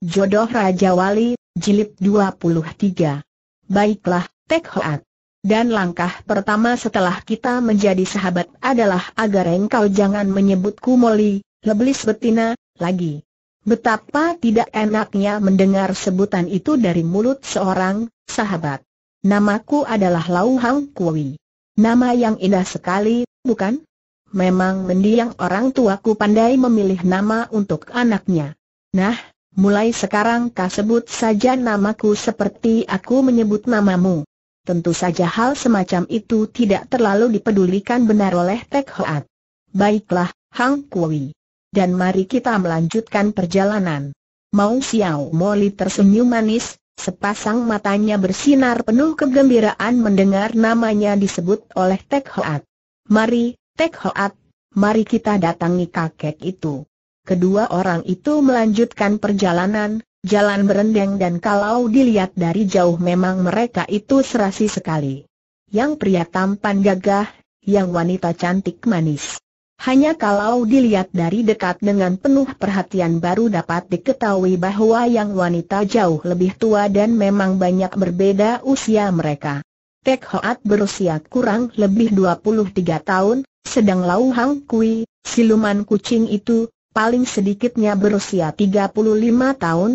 Jodoh Raja Wali, Jilid 23. Baiklah, Tek Hoat. Dan langkah pertama setelah kita menjadi sahabat adalah agar engkau jangan menyebutku Molly, leblis betina, lagi. Betapa tidak enaknya mendengar sebutan itu dari mulut seorang sahabat. Namaku adalah Lau Hang Kui. Nama yang indah sekali, bukan? Memang mendiang orang tuaku pandai memilih nama untuk anaknya. Nah, mulai sekarang kau sebut saja namaku seperti aku menyebut namamu. Tentu saja hal semacam itu tidak terlalu dipedulikan benar oleh Tek Hoat. Baiklah, Hang Kui. Dan mari kita melanjutkan perjalanan. Mau Xiao Moli tersenyum manis, sepasang matanya bersinar penuh kegembiraan mendengar namanya disebut oleh Tek Hoat. Mari, Tek Hoat, mari kita datangi kakek itu. Kedua orang itu melanjutkan perjalanan, jalan berendeng dan kalau dilihat dari jauh memang mereka itu serasi sekali. Yang pria tampan gagah, yang wanita cantik manis. Hanya kalau dilihat dari dekat dengan penuh perhatian baru dapat diketahui bahwa yang wanita jauh lebih tua dan memang banyak berbeda usia mereka. Tek Hoat berusia kurang lebih 23 tahun, sedang Lau Hang Kui, siluman kucing itu, paling sedikitnya berusia 35 tahun,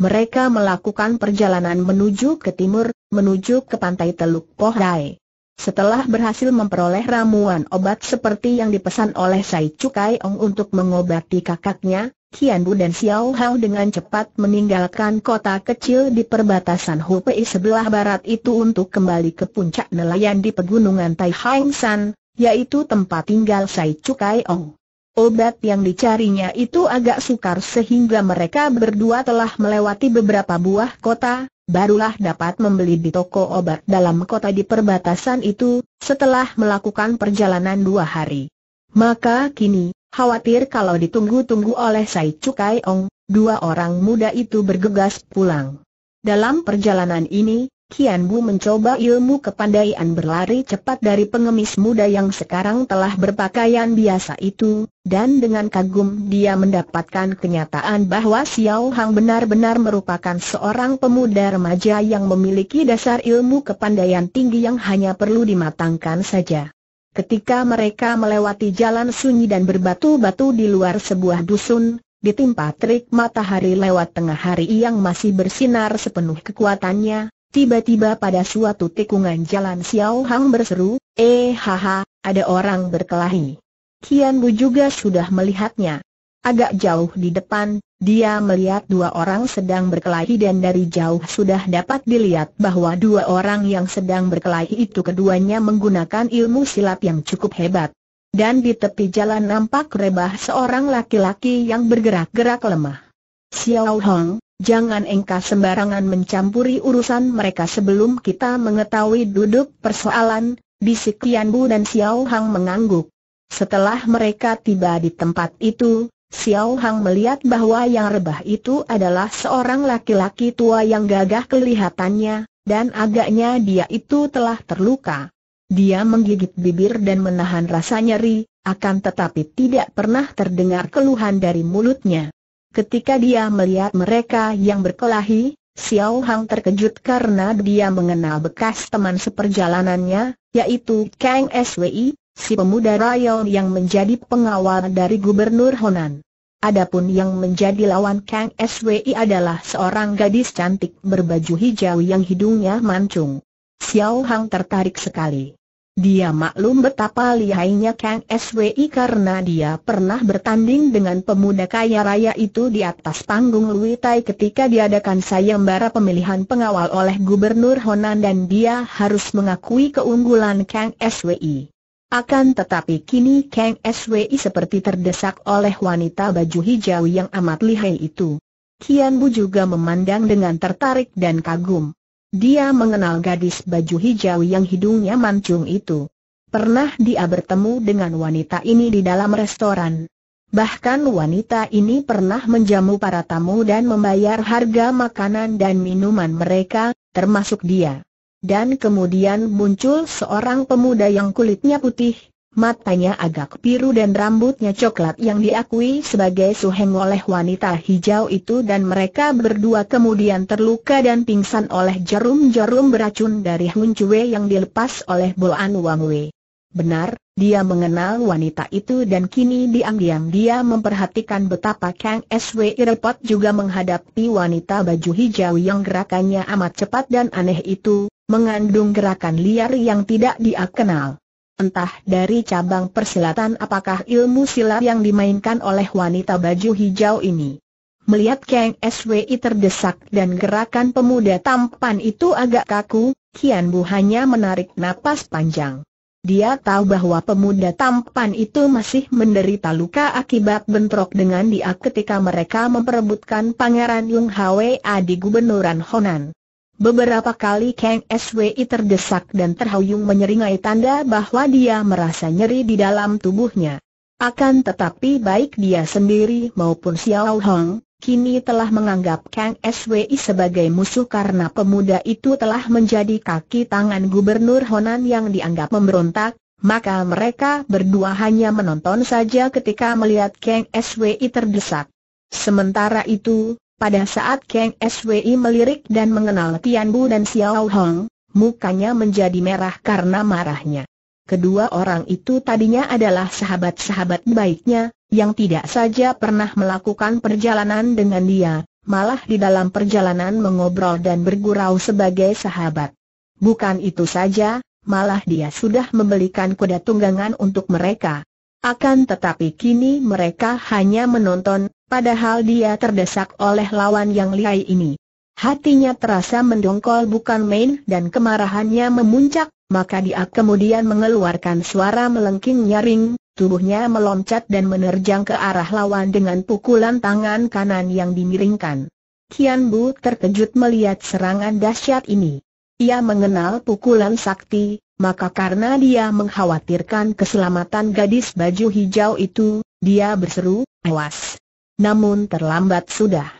mereka melakukan perjalanan menuju ke timur, menuju ke pantai Teluk Pohrai. Setelah berhasil memperoleh ramuan obat seperti yang dipesan oleh Sai Cukai Ong untuk mengobati kakaknya, Kian Bu dan Xiao Hao dengan cepat meninggalkan kota kecil di perbatasan Hupei sebelah barat itu untuk kembali ke puncak nelayan di pegunungan Tai Hang San, yaitu tempat tinggal Sai Cukai Ong. Obat yang dicarinya itu agak sukar sehingga mereka berdua telah melewati beberapa buah kota, barulah dapat membeli di toko obat dalam kota di perbatasan itu, setelah melakukan perjalanan dua hari. Maka kini, khawatir kalau ditunggu-tunggu oleh Sai Cukai Ong, dua orang muda itu bergegas pulang. Dalam perjalanan ini, Kian Bu mencoba ilmu kepandaian berlari cepat dari pengemis muda yang sekarang telah berpakaian biasa itu, dan dengan kagum dia mendapatkan kenyataan bahwa Xiao Hang benar-benar merupakan seorang pemuda remaja yang memiliki dasar ilmu kepandaian tinggi yang hanya perlu dimatangkan saja. Ketika mereka melewati jalan sunyi dan berbatu-batu di luar sebuah dusun, ditimpa terik matahari lewat tengah hari yang masih bersinar sepenuh kekuatannya, Tiba-tiba pada suatu tikungan jalan Xiao Hang berseru, Eh haha, ada orang berkelahi. Kian Bu juga sudah melihatnya. Agak jauh di depan, dia melihat dua orang sedang berkelahi dan dari jauh sudah dapat dilihat bahwa dua orang yang sedang berkelahi itu keduanya menggunakan ilmu silat yang cukup hebat. Dan di tepi jalan nampak rebah seorang laki-laki yang bergerak-gerak lemah. Xiao Hong, jangan engkau sembarangan mencampuri urusan mereka sebelum kita mengetahui duduk persoalan, bisik Tian Bu dan Xiao Hang mengangguk. Setelah mereka tiba di tempat itu, Xiao Hang melihat bahwa yang rebah itu adalah seorang laki-laki tua yang gagah kelihatannya, dan agaknya dia itu telah terluka. Dia menggigit bibir dan menahan rasa nyeri, akan tetapi tidak pernah terdengar keluhan dari mulutnya. Ketika dia melihat mereka yang berkelahi, Xiao Hang terkejut karena dia mengenal bekas teman seperjalanannya, yaitu Kang SWI, si pemuda Rayon yang menjadi pengawal dari Gubernur Honan. Adapun yang menjadi lawan Kang SWI adalah seorang gadis cantik berbaju hijau yang hidungnya mancung. Xiao Hang tertarik sekali. Dia maklum betapa lihainya Kang SWI karena dia pernah bertanding dengan pemuda kaya raya itu di atas panggung Lui Tai ketika diadakan sayembara pemilihan pengawal oleh Gubernur Honan dan dia harus mengakui keunggulan Kang SWI. Akan tetapi kini Kang SWI seperti terdesak oleh wanita baju hijau yang amat lihai itu. Kian Bu juga memandang dengan tertarik dan kagum. Dia mengenal gadis baju hijau yang hidungnya mancung itu. Pernah dia bertemu dengan wanita ini di dalam restoran. Bahkan wanita ini pernah menjamu para tamu dan membayar harga makanan dan minuman mereka, termasuk dia. Dan kemudian muncul seorang pemuda yang kulitnya putih, matanya agak biru dan rambutnya coklat yang diakui sebagai suheng oleh wanita hijau itu dan mereka berdua kemudian terluka dan pingsan oleh jarum-jarum beracun dari Hun Chue yang dilepas oleh Boan Wang Wei. Benar, dia mengenal wanita itu dan kini diam-diam dia memperhatikan betapa Kang SW repot juga menghadapi wanita baju hijau yang gerakannya amat cepat dan aneh itu, mengandung gerakan liar yang tidak dia kenal. Entah dari cabang persilatan apakah ilmu silat yang dimainkan oleh wanita baju hijau ini. Melihat Kang SWI terdesak dan gerakan pemuda tampan itu agak kaku, Kian Bu hanya menarik napas panjang. Dia tahu bahwa pemuda tampan itu masih menderita luka akibat bentrok dengan dia ketika mereka memperebutkan Pangeran Yung Hwa di Gubernuran Honan. Beberapa kali Kang SWI terdesak dan terhuyung menyeringai tanda bahwa dia merasa nyeri di dalam tubuhnya. Akan tetapi baik dia sendiri maupun Xiao Hong, kini telah menganggap Kang SWI sebagai musuh karena pemuda itu telah menjadi kaki tangan Gubernur Honan yang dianggap memberontak, maka mereka berdua hanya menonton saja ketika melihat Kang SWI terdesak. Sementara itu, pada saat Kang SWI melirik dan mengenal Tian Bu dan Xiao Hong, mukanya menjadi merah karena marahnya. Kedua orang itu tadinya adalah sahabat-sahabat baiknya, yang tidak saja pernah melakukan perjalanan dengan dia, malah di dalam perjalanan mengobrol dan bergurau sebagai sahabat. Bukan itu saja, malah dia sudah membelikan kuda tunggangan untuk mereka. Akan tetapi kini mereka hanya menonton, Padahal dia terdesak oleh lawan yang lihai ini. Hatinya terasa mendongkol bukan main dan kemarahannya memuncak, maka dia kemudian mengeluarkan suara melengking nyaring, tubuhnya meloncat dan menerjang ke arah lawan dengan pukulan tangan kanan yang dimiringkan. Kian Bu terkejut melihat serangan dahsyat ini. Ia mengenal pukulan sakti, maka karena dia mengkhawatirkan keselamatan gadis baju hijau itu, dia berseru, awas namun terlambat sudah.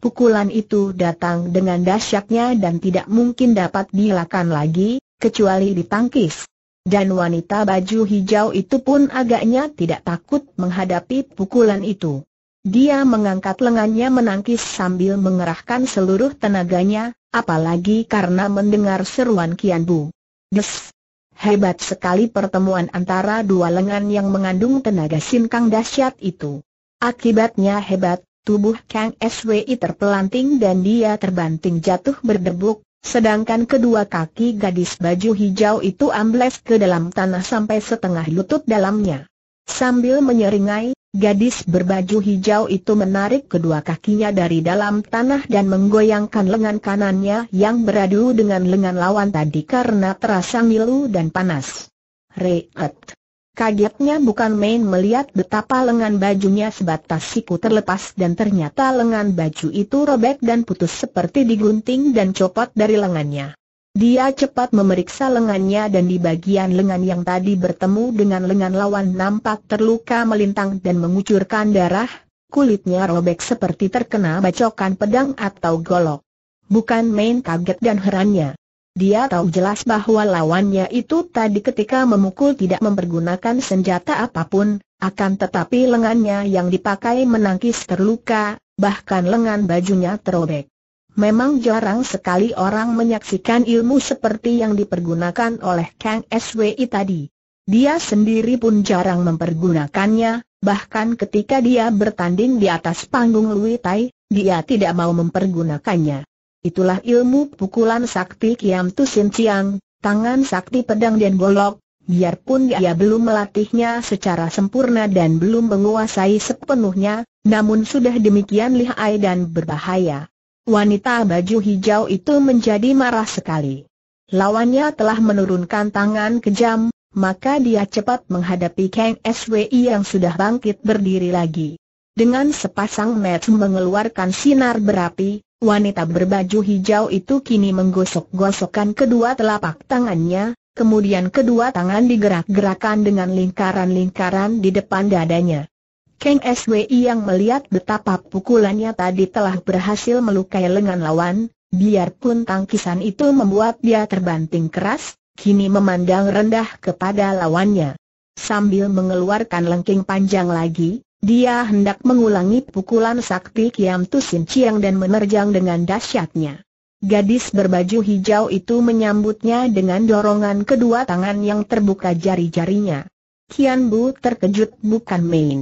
Pukulan itu datang dengan dahsyatnya dan tidak mungkin dapat dilakukan lagi, kecuali ditangkis. Dan wanita baju hijau itu pun agaknya tidak takut menghadapi pukulan itu. Dia mengangkat lengannya menangkis sambil mengerahkan seluruh tenaganya, apalagi karena mendengar seruan Kian Bu. Des! Hebat sekali pertemuan antara dua lengan yang mengandung tenaga sinkang dahsyat itu. Akibatnya hebat, tubuh Kang SWI terpelanting dan dia terbanting jatuh berdebuk, sedangkan kedua kaki gadis baju hijau itu ambles ke dalam tanah sampai setengah lutut dalamnya. Sambil menyeringai, gadis berbaju hijau itu menarik kedua kakinya dari dalam tanah dan menggoyangkan lengan kanannya yang beradu dengan lengan lawan tadi karena terasa milu dan panas. Reet. Kagetnya bukan main melihat betapa lengan bajunya sebatas siku terlepas dan ternyata lengan baju itu robek dan putus seperti digunting dan copot dari lengannya. Dia cepat memeriksa lengannya dan di bagian lengan yang tadi bertemu dengan lengan lawan nampak terluka melintang dan mengucurkan darah, kulitnya robek seperti terkena bacokan pedang atau golok. Bukan main kaget dan herannya. Dia tahu jelas bahwa lawannya itu tadi ketika memukul tidak mempergunakan senjata apapun, akan tetapi lengannya yang dipakai menangkis terluka, bahkan lengan bajunya terobek. Memang jarang sekali orang menyaksikan ilmu seperti yang dipergunakan oleh Kang SWI tadi. Dia sendiri pun jarang mempergunakannya, bahkan ketika dia bertanding di atas panggung Lui Tai, dia tidak mau mempergunakannya. Itulah ilmu pukulan sakti Kiam Tu Sin Chiang, tangan sakti pedang dan golok, biarpun dia belum melatihnya secara sempurna dan belum menguasai sepenuhnya, namun sudah demikian lihai dan berbahaya. Wanita baju hijau itu menjadi marah sekali. Lawannya telah menurunkan tangan kejam, maka dia cepat menghadapi Kang SWI yang sudah bangkit berdiri lagi. Dengan sepasang mata mengeluarkan sinar berapi, Wanita berbaju hijau itu kini menggosok-gosokkan kedua telapak tangannya, kemudian kedua tangan digerak-gerakan dengan lingkaran-lingkaran di depan dadanya. Kang SWI yang melihat betapa pukulannya tadi telah berhasil melukai lengan lawan, biarpun tangkisan itu membuat dia terbanting keras, kini memandang rendah kepada lawannya. Sambil mengeluarkan lengking panjang lagi, dia hendak mengulangi pukulan sakti Kiam Tusin Chiang dan menerjang dengan dahsyatnya. Gadis berbaju hijau itu menyambutnya dengan dorongan kedua tangan yang terbuka jari-jarinya. Kian Bu terkejut bukan main.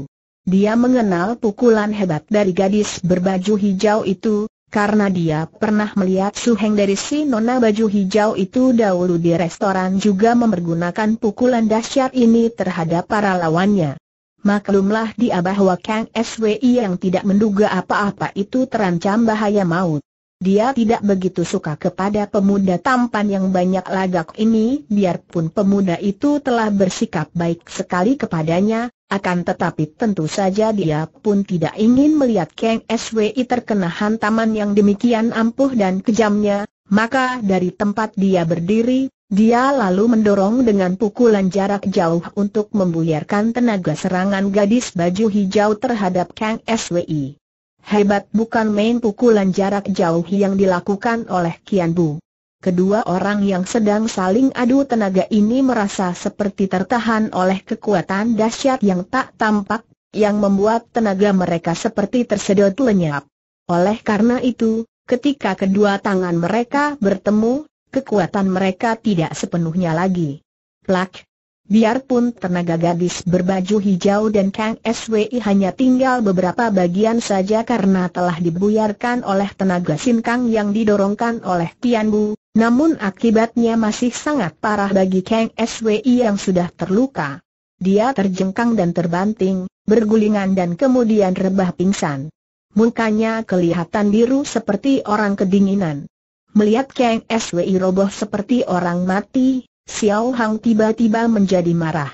Dia mengenal pukulan hebat dari gadis berbaju hijau itu, karena dia pernah melihat Su Heng dari si nona baju hijau itu dahulu di restoran juga mempergunakan pukulan dahsyat ini terhadap para lawannya maklumlah dia bahwa Kang SWI yang tidak menduga apa-apa itu terancam bahaya maut. Dia tidak begitu suka kepada pemuda tampan yang banyak lagak ini, biarpun pemuda itu telah bersikap baik sekali kepadanya, akan tetapi tentu saja dia pun tidak ingin melihat Kang SWI terkena hantaman yang demikian ampuh dan kejamnya, maka dari tempat dia berdiri, dia lalu mendorong dengan pukulan jarak jauh untuk membuyarkan tenaga serangan gadis baju hijau terhadap Kang SWI. Hebat bukan main pukulan jarak jauh yang dilakukan oleh Kian Bu. Kedua orang yang sedang saling adu tenaga ini merasa seperti tertahan oleh kekuatan dahsyat yang tak tampak, yang membuat tenaga mereka seperti tersedot lenyap. Oleh karena itu, ketika kedua tangan mereka bertemu, kekuatan mereka tidak sepenuhnya lagi. Plak! Biarpun tenaga gadis berbaju hijau dan Kang SWI hanya tinggal beberapa bagian saja karena telah dibuyarkan oleh tenaga sinkang yang didorongkan oleh Tian Bu, namun akibatnya masih sangat parah bagi Kang SWI yang sudah terluka. Dia terjengkang dan terbanting, bergulingan dan kemudian rebah pingsan. Mukanya kelihatan biru seperti orang kedinginan. Melihat Kang Swi roboh seperti orang mati, Xiao Hang tiba-tiba menjadi marah.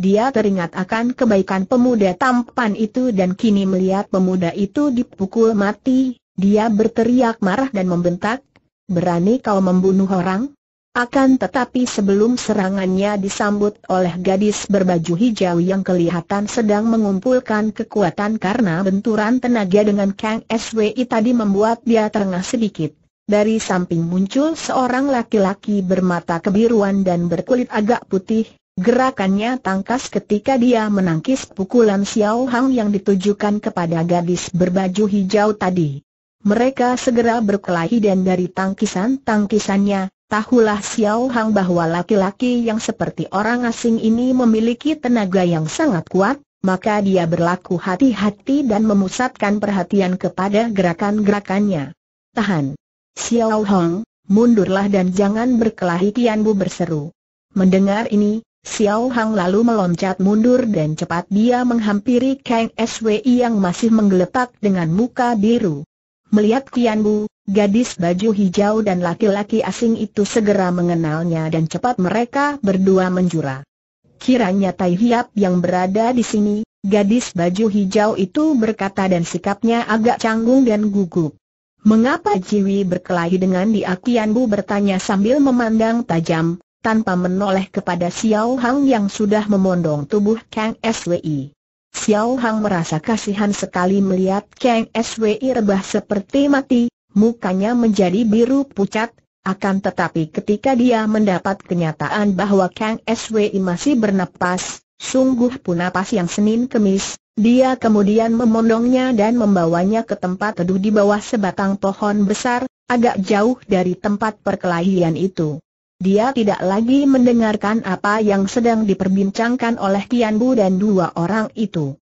Dia teringat akan kebaikan pemuda tampan itu dan kini melihat pemuda itu dipukul mati, dia berteriak marah dan membentak, berani kau membunuh orang? Akan tetapi sebelum serangannya disambut oleh gadis berbaju hijau yang kelihatan sedang mengumpulkan kekuatan karena benturan tenaga dengan Kang Swi tadi membuat dia terengah sedikit. Dari samping muncul seorang laki-laki bermata kebiruan dan berkulit agak putih, gerakannya tangkas ketika dia menangkis pukulan Xiao Hang yang ditujukan kepada gadis berbaju hijau tadi. Mereka segera berkelahi dan dari tangkisan-tangkisannya, Tahulah Xiao Hang bahwa laki-laki yang seperti orang asing ini memiliki tenaga yang sangat kuat, maka dia berlaku hati-hati dan memusatkan perhatian kepada gerakan-gerakannya. Tahan! Xiao Hong, mundurlah dan jangan berkelahi Tian Bu berseru. Mendengar ini, Xiao Hong lalu meloncat mundur dan cepat dia menghampiri Kang SWI yang masih menggeletak dengan muka biru. Melihat Tian Bu, gadis baju hijau dan laki-laki asing itu segera mengenalnya dan cepat mereka berdua menjura. Kiranya Tai Hiap yang berada di sini, gadis baju hijau itu berkata dan sikapnya agak canggung dan gugup. Mengapa Jiwi berkelahi dengan dia Kian Bu bertanya sambil memandang tajam, tanpa menoleh kepada Xiao Hang yang sudah memondong tubuh Kang SWI. Xiao Hang merasa kasihan sekali melihat Kang SWI rebah seperti mati, mukanya menjadi biru pucat, akan tetapi ketika dia mendapat kenyataan bahwa Kang SWI masih bernapas, sungguh napas yang Senin Kemis, dia kemudian memondongnya dan membawanya ke tempat teduh di bawah sebatang pohon besar, agak jauh dari tempat perkelahian itu. Dia tidak lagi mendengarkan apa yang sedang diperbincangkan oleh Tian Bu dan dua orang itu.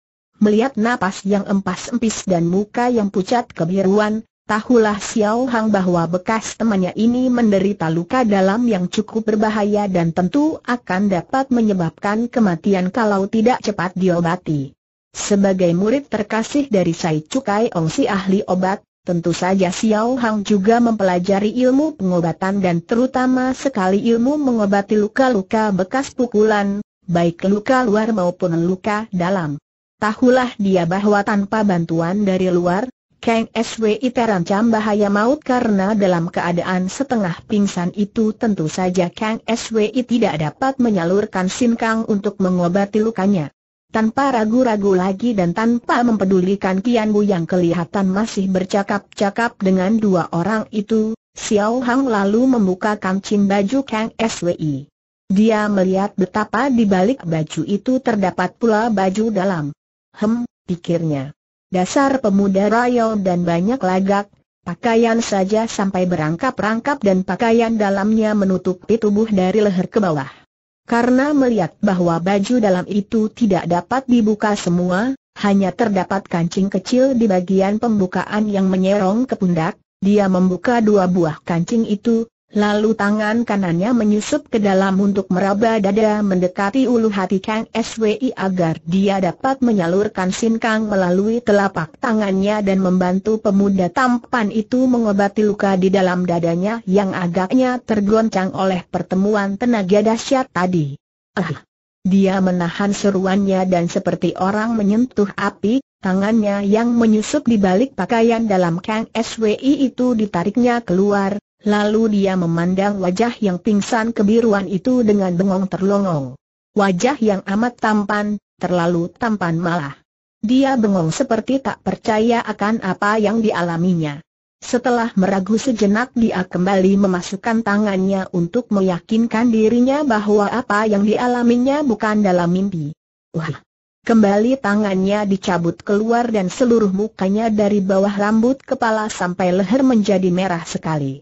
Melihat napas yang empas-empis dan muka yang pucat kebiruan, Tahulah Xiao Hang bahwa bekas temannya ini menderita luka dalam yang cukup berbahaya dan tentu akan dapat menyebabkan kematian kalau tidak cepat diobati. Sebagai murid terkasih dari Sai Cukai Ong si ahli obat, tentu saja Xiao Hang juga mempelajari ilmu pengobatan dan terutama sekali ilmu mengobati luka-luka bekas pukulan, baik luka luar maupun luka dalam. Tahulah dia bahwa tanpa bantuan dari luar, Kang SWI terancam bahaya maut karena dalam keadaan setengah pingsan itu tentu saja Kang SWI tidak dapat menyalurkan sin Kang untuk mengobati lukanya. Tanpa ragu-ragu lagi dan tanpa mempedulikan Kian Bu yang kelihatan masih bercakap-cakap dengan dua orang itu, Xiao Hang lalu membuka kancing baju Kang SWI. Dia melihat betapa di balik baju itu terdapat pula baju dalam. Hem, pikirnya. Dasar pemuda royal dan banyak lagak, pakaian saja sampai berangkap-rangkap dan pakaian dalamnya menutupi tubuh dari leher ke bawah. Karena melihat bahwa baju dalam itu tidak dapat dibuka semua, hanya terdapat kancing kecil di bagian pembukaan yang menyerong ke pundak, dia membuka dua buah kancing itu, Lalu tangan kanannya menyusup ke dalam untuk meraba dada mendekati ulu hati Kang SWI agar dia dapat menyalurkan Sin Kang melalui telapak tangannya dan membantu pemuda tampan itu mengobati luka di dalam dadanya yang agaknya tergoncang oleh pertemuan tenaga dahsyat tadi. Ah! Dia menahan seruannya dan seperti orang menyentuh api, tangannya yang menyusup di balik pakaian dalam Kang SWI itu ditariknya keluar, Lalu dia memandang wajah yang pingsan kebiruan itu dengan bengong terlongong. Wajah yang amat tampan, terlalu tampan malah. Dia bengong seperti tak percaya akan apa yang dialaminya. Setelah meragu sejenak dia kembali memasukkan tangannya untuk meyakinkan dirinya bahwa apa yang dialaminya bukan dalam mimpi. Wah! Kembali tangannya dicabut keluar dan seluruh mukanya dari bawah rambut kepala sampai leher menjadi merah sekali.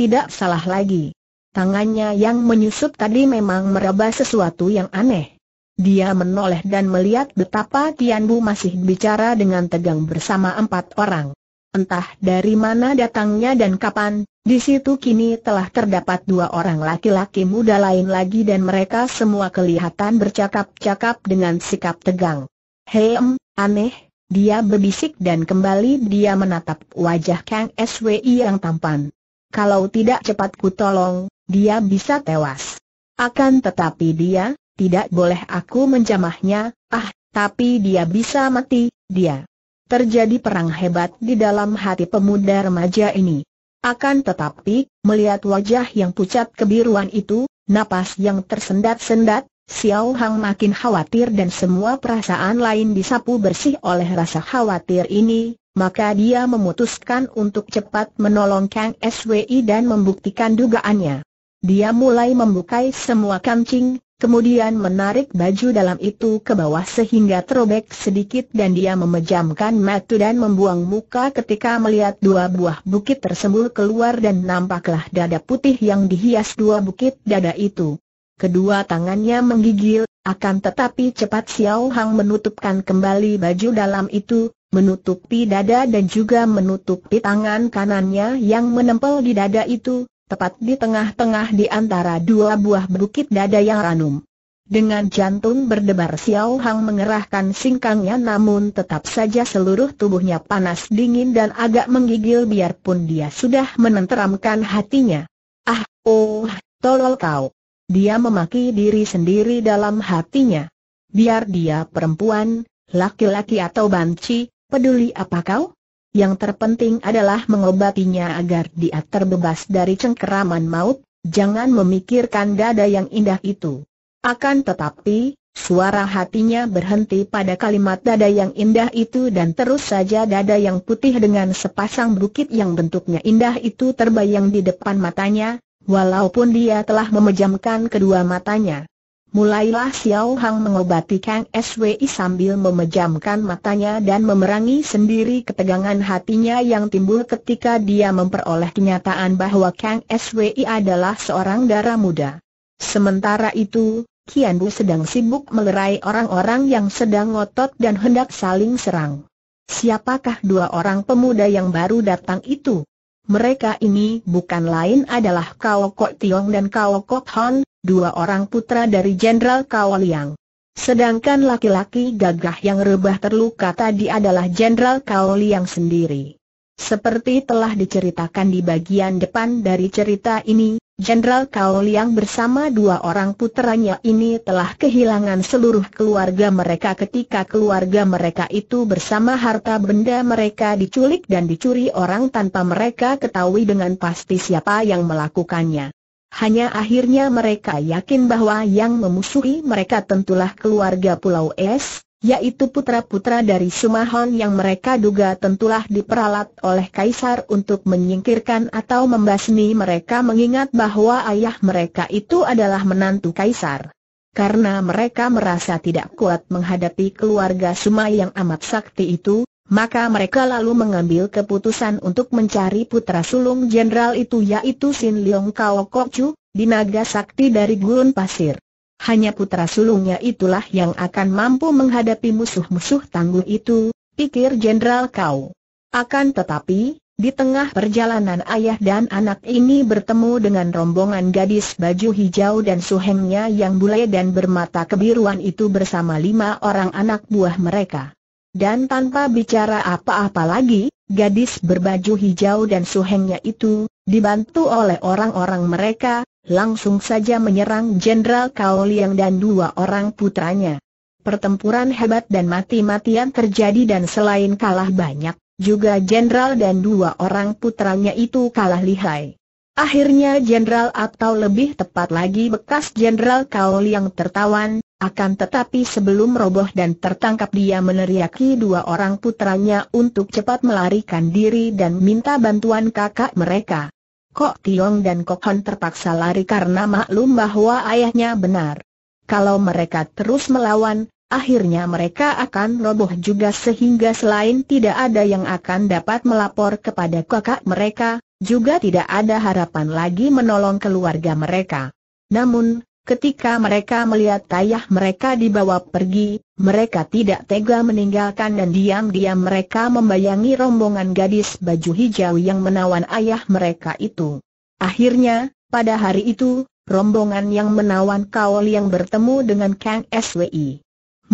Tidak salah lagi. Tangannya yang menyusup tadi memang meraba sesuatu yang aneh. Dia menoleh dan melihat betapa Tian Bu masih bicara dengan tegang bersama empat orang. Entah dari mana datangnya dan kapan, di situ kini telah terdapat dua orang laki-laki muda lain lagi dan mereka semua kelihatan bercakap-cakap dengan sikap tegang. Heem, aneh, dia berbisik dan kembali dia menatap wajah Kang SWI yang tampan. Kalau tidak cepat ku tolong, dia bisa tewas. Akan tetapi dia, tidak boleh aku menjamahnya, ah, tapi dia bisa mati, dia. Terjadi perang hebat di dalam hati pemuda remaja ini. Akan tetapi, melihat wajah yang pucat kebiruan itu, napas yang tersendat-sendat, Xiao Hang makin khawatir dan semua perasaan lain disapu bersih oleh rasa khawatir ini, maka dia memutuskan untuk cepat menolong Kang SWI dan membuktikan dugaannya. Dia mulai membuka semua kancing, kemudian menarik baju dalam itu ke bawah sehingga terobek sedikit dan dia memejamkan mata dan membuang muka ketika melihat dua buah bukit tersembul keluar dan nampaklah dada putih yang dihias dua bukit dada itu. Kedua tangannya menggigil, akan tetapi cepat Xiao Hang menutupkan kembali baju dalam itu, menutupi dada dan juga menutupi tangan kanannya yang menempel di dada itu, tepat di tengah-tengah di antara dua buah bukit dada yang ranum. Dengan jantung berdebar Xiao Hang mengerahkan singkangnya namun tetap saja seluruh tubuhnya panas dingin dan agak menggigil biarpun dia sudah menenteramkan hatinya. Ah, oh, tolol kau. Dia memaki diri sendiri dalam hatinya. Biar dia perempuan, laki-laki atau banci, Peduli apa kau? Yang terpenting adalah mengobatinya agar dia terbebas dari cengkeraman maut, jangan memikirkan dada yang indah itu. Akan tetapi, suara hatinya berhenti pada kalimat dada yang indah itu dan terus saja dada yang putih dengan sepasang bukit yang bentuknya indah itu terbayang di depan matanya, walaupun dia telah memejamkan kedua matanya. Mulailah Xiao Hang mengobati Kang SWI sambil memejamkan matanya dan memerangi sendiri ketegangan hatinya yang timbul ketika dia memperoleh kenyataan bahwa Kang SWI adalah seorang darah muda. Sementara itu, Kian Bu sedang sibuk melerai orang-orang yang sedang ngotot dan hendak saling serang. Siapakah dua orang pemuda yang baru datang itu? Mereka ini bukan lain adalah Kao Kok Tiong dan Kao Kok Hon, dua orang putra dari Jenderal Kao Liang. Sedangkan laki-laki gagah yang rebah terluka tadi adalah Jenderal Kao Liang sendiri. Seperti telah diceritakan di bagian depan dari cerita ini, Jenderal Kao Liang bersama dua orang putranya ini telah kehilangan seluruh keluarga mereka ketika keluarga mereka itu bersama harta benda mereka diculik dan dicuri orang tanpa mereka ketahui dengan pasti siapa yang melakukannya. Hanya akhirnya mereka yakin bahwa yang memusuhi mereka tentulah keluarga Pulau Es, yaitu putra-putra dari Sumahon yang mereka duga tentulah diperalat oleh Kaisar untuk menyingkirkan atau membasmi mereka mengingat bahwa ayah mereka itu adalah menantu Kaisar. Karena mereka merasa tidak kuat menghadapi keluarga Sumai yang amat sakti itu, maka mereka lalu mengambil keputusan untuk mencari putra sulung jenderal itu yaitu Sin Leong Kao Kok Chu, naga sakti dari Gurun Pasir. Hanya putra sulungnya itulah yang akan mampu menghadapi musuh-musuh tangguh itu, pikir Jenderal Kau. Akan tetapi, di tengah perjalanan ayah dan anak ini bertemu dengan rombongan gadis baju hijau dan suhengnya yang bule dan bermata kebiruan itu bersama lima orang anak buah mereka. Dan tanpa bicara apa-apa lagi, gadis berbaju hijau dan suhengnya itu, dibantu oleh orang-orang mereka, langsung saja menyerang Jenderal Kao Liang dan dua orang putranya. Pertempuran hebat dan mati-matian terjadi dan selain kalah banyak, juga jenderal dan dua orang putranya itu kalah lihai. Akhirnya jenderal atau lebih tepat lagi bekas jenderal Kao Liang tertawan, akan tetapi sebelum roboh dan tertangkap dia meneriaki dua orang putranya untuk cepat melarikan diri dan minta bantuan kakak mereka. Kok Tiong dan Kok Hon terpaksa lari karena maklum bahwa ayahnya benar. Kalau mereka terus melawan, akhirnya mereka akan roboh juga sehingga selain tidak ada yang akan dapat melapor kepada kakak mereka, juga tidak ada harapan lagi menolong keluarga mereka. Namun, Ketika mereka melihat ayah mereka dibawa pergi, mereka tidak tega meninggalkan dan diam-diam mereka membayangi rombongan gadis baju hijau yang menawan ayah mereka itu. Akhirnya, pada hari itu, rombongan yang menawan Kaol yang bertemu dengan Kang SWI.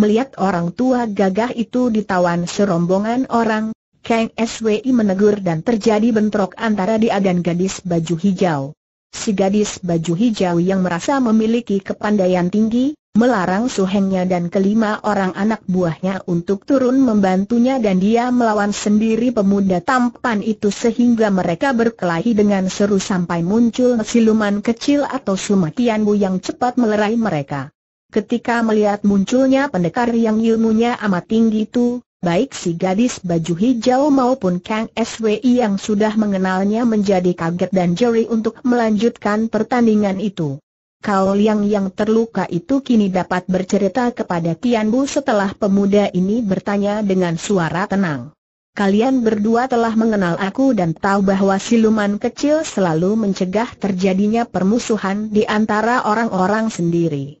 Melihat orang tua gagah itu ditawan serombongan orang, Kang SWI menegur dan terjadi bentrok antara dia dan gadis baju hijau. Si gadis baju hijau yang merasa memiliki kepandaian tinggi, melarang suhengnya dan kelima orang anak buahnya untuk turun membantunya dan dia melawan sendiri pemuda tampan itu sehingga mereka berkelahi dengan seru sampai muncul siluman kecil atau sumatianbu yang cepat melerai mereka. Ketika melihat munculnya pendekar yang ilmunya amat tinggi itu, Baik si gadis baju hijau maupun Kang SWI yang sudah mengenalnya menjadi kaget dan jeri untuk melanjutkan pertandingan itu. Kau Liang yang terluka itu kini dapat bercerita kepada Tian Bu setelah pemuda ini bertanya dengan suara tenang. Kalian berdua telah mengenal aku dan tahu bahwa siluman kecil selalu mencegah terjadinya permusuhan di antara orang-orang sendiri.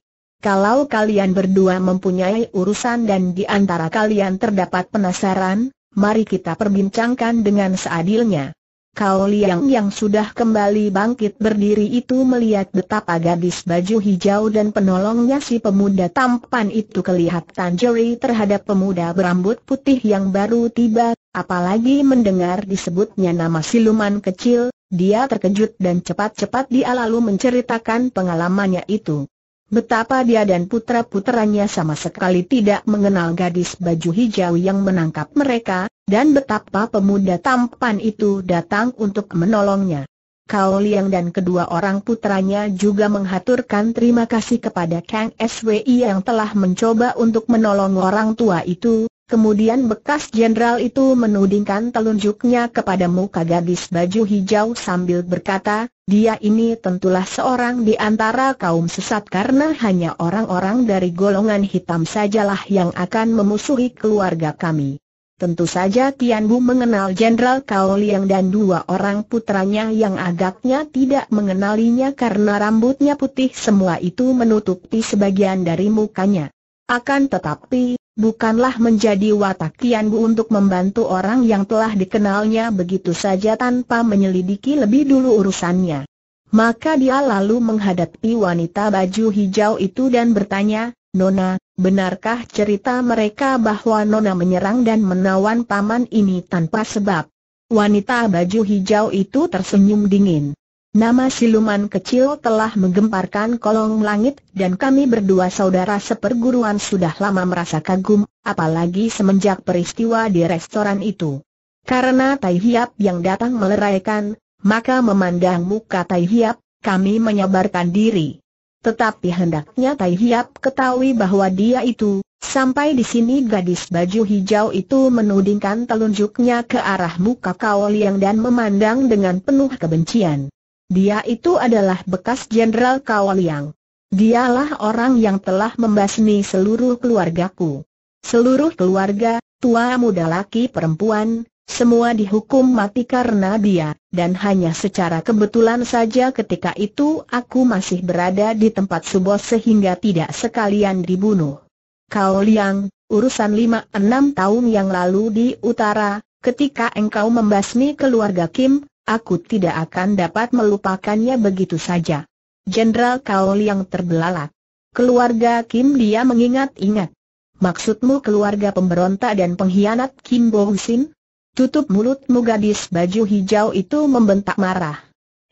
Kalau kalian berdua mempunyai urusan dan di antara kalian terdapat penasaran, mari kita perbincangkan dengan seadilnya. Kau Liang yang sudah kembali bangkit berdiri itu melihat betapa gadis baju hijau dan penolongnya si pemuda tampan itu kelihatan jeri terhadap pemuda berambut putih yang baru tiba, apalagi mendengar disebutnya nama siluman kecil, dia terkejut dan cepat-cepat dia lalu menceritakan pengalamannya itu. Betapa dia dan putra-putranya sama sekali tidak mengenal gadis baju hijau yang menangkap mereka, dan betapa pemuda tampan itu datang untuk menolongnya. Kao Liang dan kedua orang putranya juga menghaturkan terima kasih kepada Kang SWI yang telah mencoba untuk menolong orang tua itu, kemudian bekas jenderal itu menudingkan telunjuknya kepada muka gadis baju hijau sambil berkata, dia ini tentulah seorang di antara kaum sesat karena hanya orang-orang dari golongan hitam sajalah yang akan memusuhi keluarga kami. Tentu saja Tian Bu mengenal Jenderal Kao Liang dan dua orang putranya yang agaknya tidak mengenalinya karena rambutnya putih semua itu menutupi sebagian dari mukanya. Akan tetapi, bukanlah menjadi watak Tian Bu untuk membantu orang yang telah dikenalnya begitu saja tanpa menyelidiki lebih dulu urusannya. Maka dia lalu menghadapi wanita baju hijau itu dan bertanya, Nona, benarkah cerita mereka bahwa Nona menyerang dan menawan paman ini tanpa sebab? Wanita baju hijau itu tersenyum dingin. Nama siluman kecil telah menggemparkan kolong langit dan kami berdua saudara seperguruan sudah lama merasa kagum, apalagi semenjak peristiwa di restoran itu. Karena Tai Hiap yang datang meleraikan, maka memandang muka Tai Hiap, kami menyabarkan diri. Tetapi hendaknya Tai Hiap ketahui bahwa dia itu, sampai di sini gadis baju hijau itu menudingkan telunjuknya ke arah muka Kau Liang dan memandang dengan penuh kebencian. Dia itu adalah bekas Jenderal Kawaliang. Dialah orang yang telah membasmi seluruh keluargaku. Seluruh keluarga, tua muda laki perempuan, semua dihukum mati karena dia, dan hanya secara kebetulan saja ketika itu aku masih berada di tempat subos sehingga tidak sekalian dibunuh. Kau Liang, urusan 5-6 tahun yang lalu di utara, ketika engkau membasmi keluarga Kim, Aku tidak akan dapat melupakannya begitu saja. Jenderal kau yang terbelalak. Keluarga Kim dia mengingat-ingat. Maksudmu keluarga pemberontak dan pengkhianat Kim Bo Husin? Tutup mulutmu gadis baju hijau itu membentak marah.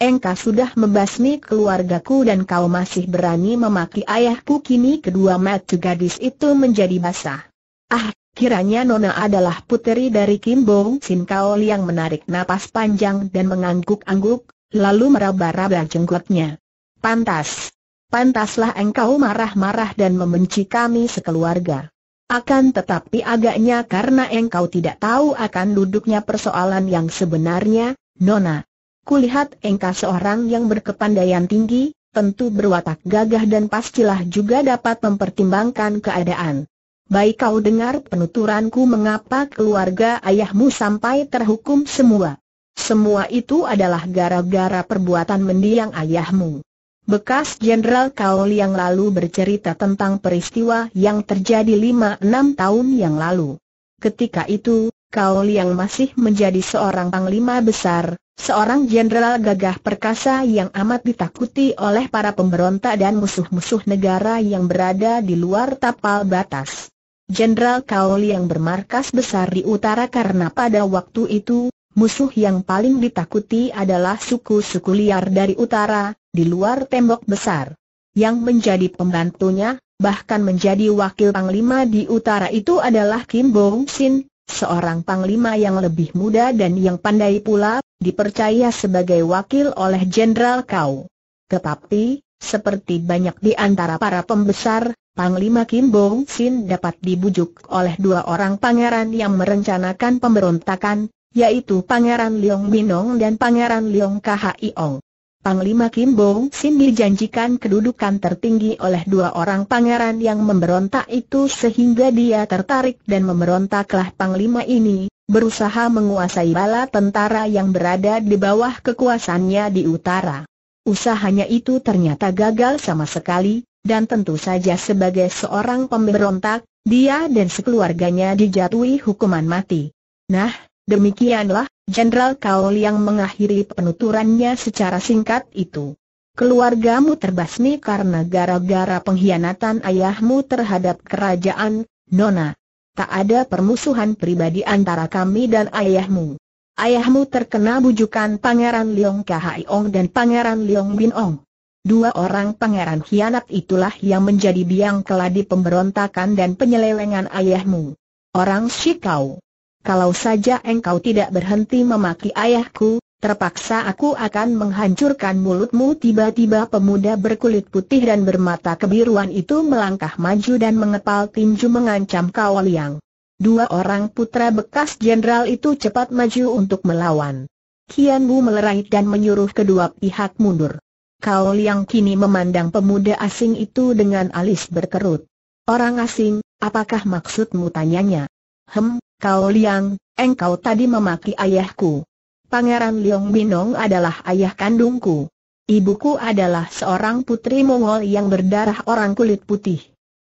Engkau sudah membasmi keluargaku dan kau masih berani memaki ayahku kini kedua mata gadis itu menjadi basah. Ah, Kiranya Nona adalah puteri dari Kim Bong Sin Kaol yang menarik napas panjang dan mengangguk-angguk, lalu meraba-raba jenggotnya. Pantas. Pantaslah engkau marah-marah dan membenci kami sekeluarga. Akan tetapi agaknya karena engkau tidak tahu akan duduknya persoalan yang sebenarnya, Nona. Kulihat engkau seorang yang berkepandaian tinggi, tentu berwatak gagah dan pastilah juga dapat mempertimbangkan keadaan. Baik kau dengar penuturanku mengapa keluarga ayahmu sampai terhukum semua. Semua itu adalah gara-gara perbuatan mendiang ayahmu. Bekas Jenderal Kaol yang lalu bercerita tentang peristiwa yang terjadi lima 6 tahun yang lalu. Ketika itu, Kaol yang masih menjadi seorang panglima besar, seorang jenderal gagah perkasa yang amat ditakuti oleh para pemberontak dan musuh-musuh negara yang berada di luar tapal batas. Jenderal Kaoli yang bermarkas besar di utara karena pada waktu itu, musuh yang paling ditakuti adalah suku-suku liar dari utara, di luar tembok besar. Yang menjadi pembantunya, bahkan menjadi wakil panglima di utara itu adalah Kim Bong Sin, seorang panglima yang lebih muda dan yang pandai pula, dipercaya sebagai wakil oleh Jenderal Kau. Tetapi, seperti banyak di antara para pembesar, Panglima Kim Bong Sin dapat dibujuk oleh dua orang pangeran yang merencanakan pemberontakan, yaitu Pangeran Leong Binong dan Pangeran Leong Liong Ong. Panglima Kim Bong Sin dijanjikan kedudukan tertinggi oleh dua orang pangeran yang memberontak itu sehingga dia tertarik dan memberontaklah Panglima ini, berusaha menguasai bala tentara yang berada di bawah kekuasannya di utara. Usahanya itu ternyata gagal sama sekali, dan tentu saja sebagai seorang pemberontak, dia dan sekeluarganya dijatuhi hukuman mati. Nah, demikianlah, Jenderal Kaol yang mengakhiri penuturannya secara singkat itu. Keluargamu terbasmi karena gara-gara pengkhianatan ayahmu terhadap kerajaan, Nona. Tak ada permusuhan pribadi antara kami dan ayahmu. Ayahmu terkena bujukan Pangeran Leong Ong dan Pangeran Leong Bin Ong. Dua orang pangeran hianat itulah yang menjadi biang keladi pemberontakan dan penyelewengan ayahmu. Orang Shikau. Kalau saja engkau tidak berhenti memaki ayahku, terpaksa aku akan menghancurkan mulutmu tiba-tiba pemuda berkulit putih dan bermata kebiruan itu melangkah maju dan mengepal tinju mengancam kau, Liang. Dua orang putra bekas jenderal itu cepat maju untuk melawan. Kian Bu melerai dan menyuruh kedua pihak mundur. Kau Liang kini memandang pemuda asing itu dengan alis berkerut. Orang asing, apakah maksudmu tanyanya? Hem, Kau Liang, engkau tadi memaki ayahku. Pangeran Liong Binong adalah ayah kandungku. Ibuku adalah seorang putri Mongol yang berdarah orang kulit putih.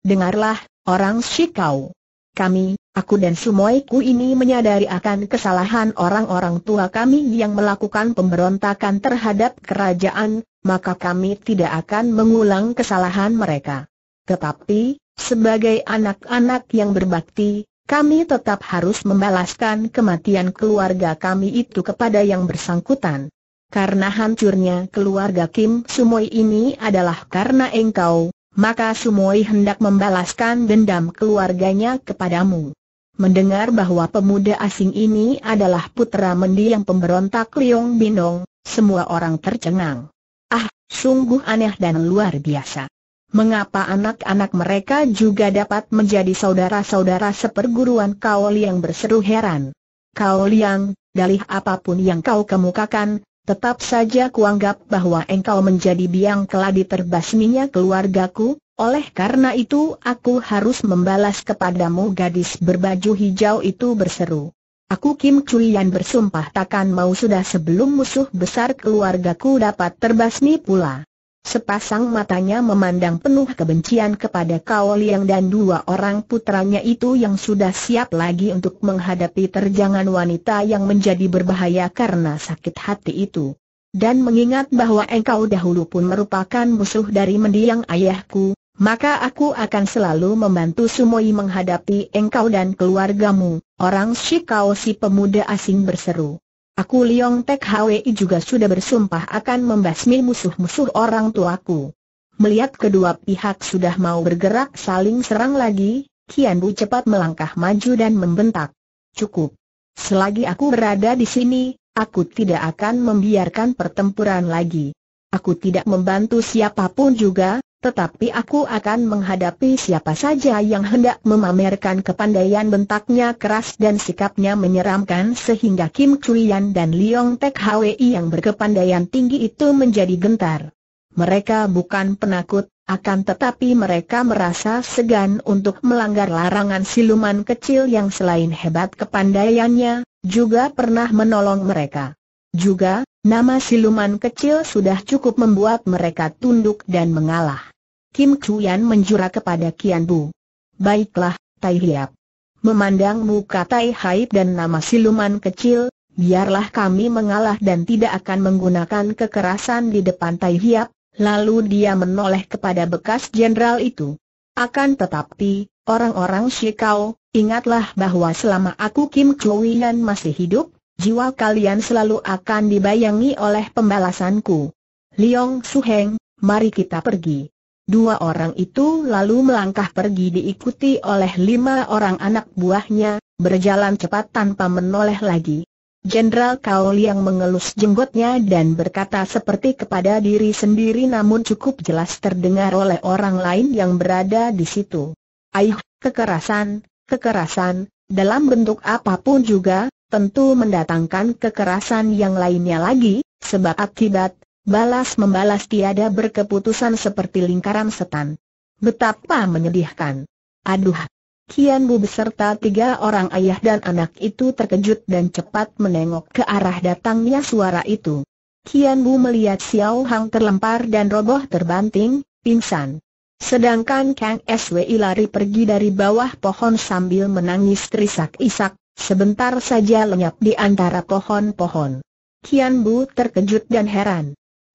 Dengarlah, orang Shikau. Kami, aku dan sumoiku ini menyadari akan kesalahan orang-orang tua kami yang melakukan pemberontakan terhadap kerajaan, maka kami tidak akan mengulang kesalahan mereka. Tetapi, sebagai anak-anak yang berbakti, kami tetap harus membalaskan kematian keluarga kami itu kepada yang bersangkutan. Karena hancurnya keluarga Kim Sumoy ini adalah karena engkau, maka Sumoy hendak membalaskan dendam keluarganya kepadamu. Mendengar bahwa pemuda asing ini adalah putra mendiang pemberontak Liong Binong, semua orang tercengang. Ah, sungguh aneh dan luar biasa. Mengapa anak-anak mereka juga dapat menjadi saudara-saudara seperguruan Kao Liang berseru heran. Kao Liang, dalih apapun yang kau kemukakan, tetap saja kuanggap bahwa engkau menjadi biang keladi terbasminya keluargaku, oleh karena itu aku harus membalas kepadamu gadis berbaju hijau itu berseru. Aku Kim Chuyan bersumpah takkan mau sudah sebelum musuh besar keluargaku dapat terbasmi pula. Sepasang matanya memandang penuh kebencian kepada Kao Liang dan dua orang putranya itu yang sudah siap lagi untuk menghadapi terjangan wanita yang menjadi berbahaya karena sakit hati itu. Dan mengingat bahwa engkau dahulu pun merupakan musuh dari mendiang ayahku, maka aku akan selalu membantu Sumoi menghadapi engkau dan keluargamu, orang Shikau si pemuda asing berseru. Aku Liong Tek Hwi juga sudah bersumpah akan membasmi musuh-musuh orang tuaku. Melihat kedua pihak sudah mau bergerak saling serang lagi, Kian Bu cepat melangkah maju dan membentak. Cukup. Selagi aku berada di sini, aku tidak akan membiarkan pertempuran lagi. Aku tidak membantu siapapun juga, tetapi aku akan menghadapi siapa saja yang hendak memamerkan kepandaian bentaknya keras dan sikapnya menyeramkan sehingga Kim Chuyan dan Liong Tek Hwi yang berkepandaian tinggi itu menjadi gentar. Mereka bukan penakut, akan tetapi mereka merasa segan untuk melanggar larangan siluman kecil yang selain hebat kepandaiannya, juga pernah menolong mereka. Juga, nama siluman kecil sudah cukup membuat mereka tunduk dan mengalah. Kim Chuyan menjura kepada Kian Bu. Baiklah, Tai Hiap. Memandang muka Tai Haib dan nama siluman kecil, biarlah kami mengalah dan tidak akan menggunakan kekerasan di depan Tai Hiap, lalu dia menoleh kepada bekas jenderal itu. Akan tetapi, orang-orang Shikau, ingatlah bahwa selama aku Kim Chuyan masih hidup, jiwa kalian selalu akan dibayangi oleh pembalasanku. Liong Suheng, mari kita pergi. Dua orang itu lalu melangkah pergi diikuti oleh lima orang anak buahnya, berjalan cepat tanpa menoleh lagi. Jenderal Kaul yang mengelus jenggotnya dan berkata seperti kepada diri sendiri namun cukup jelas terdengar oleh orang lain yang berada di situ. Aih, kekerasan, kekerasan, dalam bentuk apapun juga, tentu mendatangkan kekerasan yang lainnya lagi, sebab akibat, Balas membalas tiada berkeputusan seperti lingkaran setan. Betapa menyedihkan. Aduh. Kian Bu beserta tiga orang ayah dan anak itu terkejut dan cepat menengok ke arah datangnya suara itu. Kian Bu melihat Xiao Hang terlempar dan roboh terbanting, pingsan. Sedangkan Kang SWI lari pergi dari bawah pohon sambil menangis terisak-isak, sebentar saja lenyap di antara pohon-pohon. Kian Bu terkejut dan heran.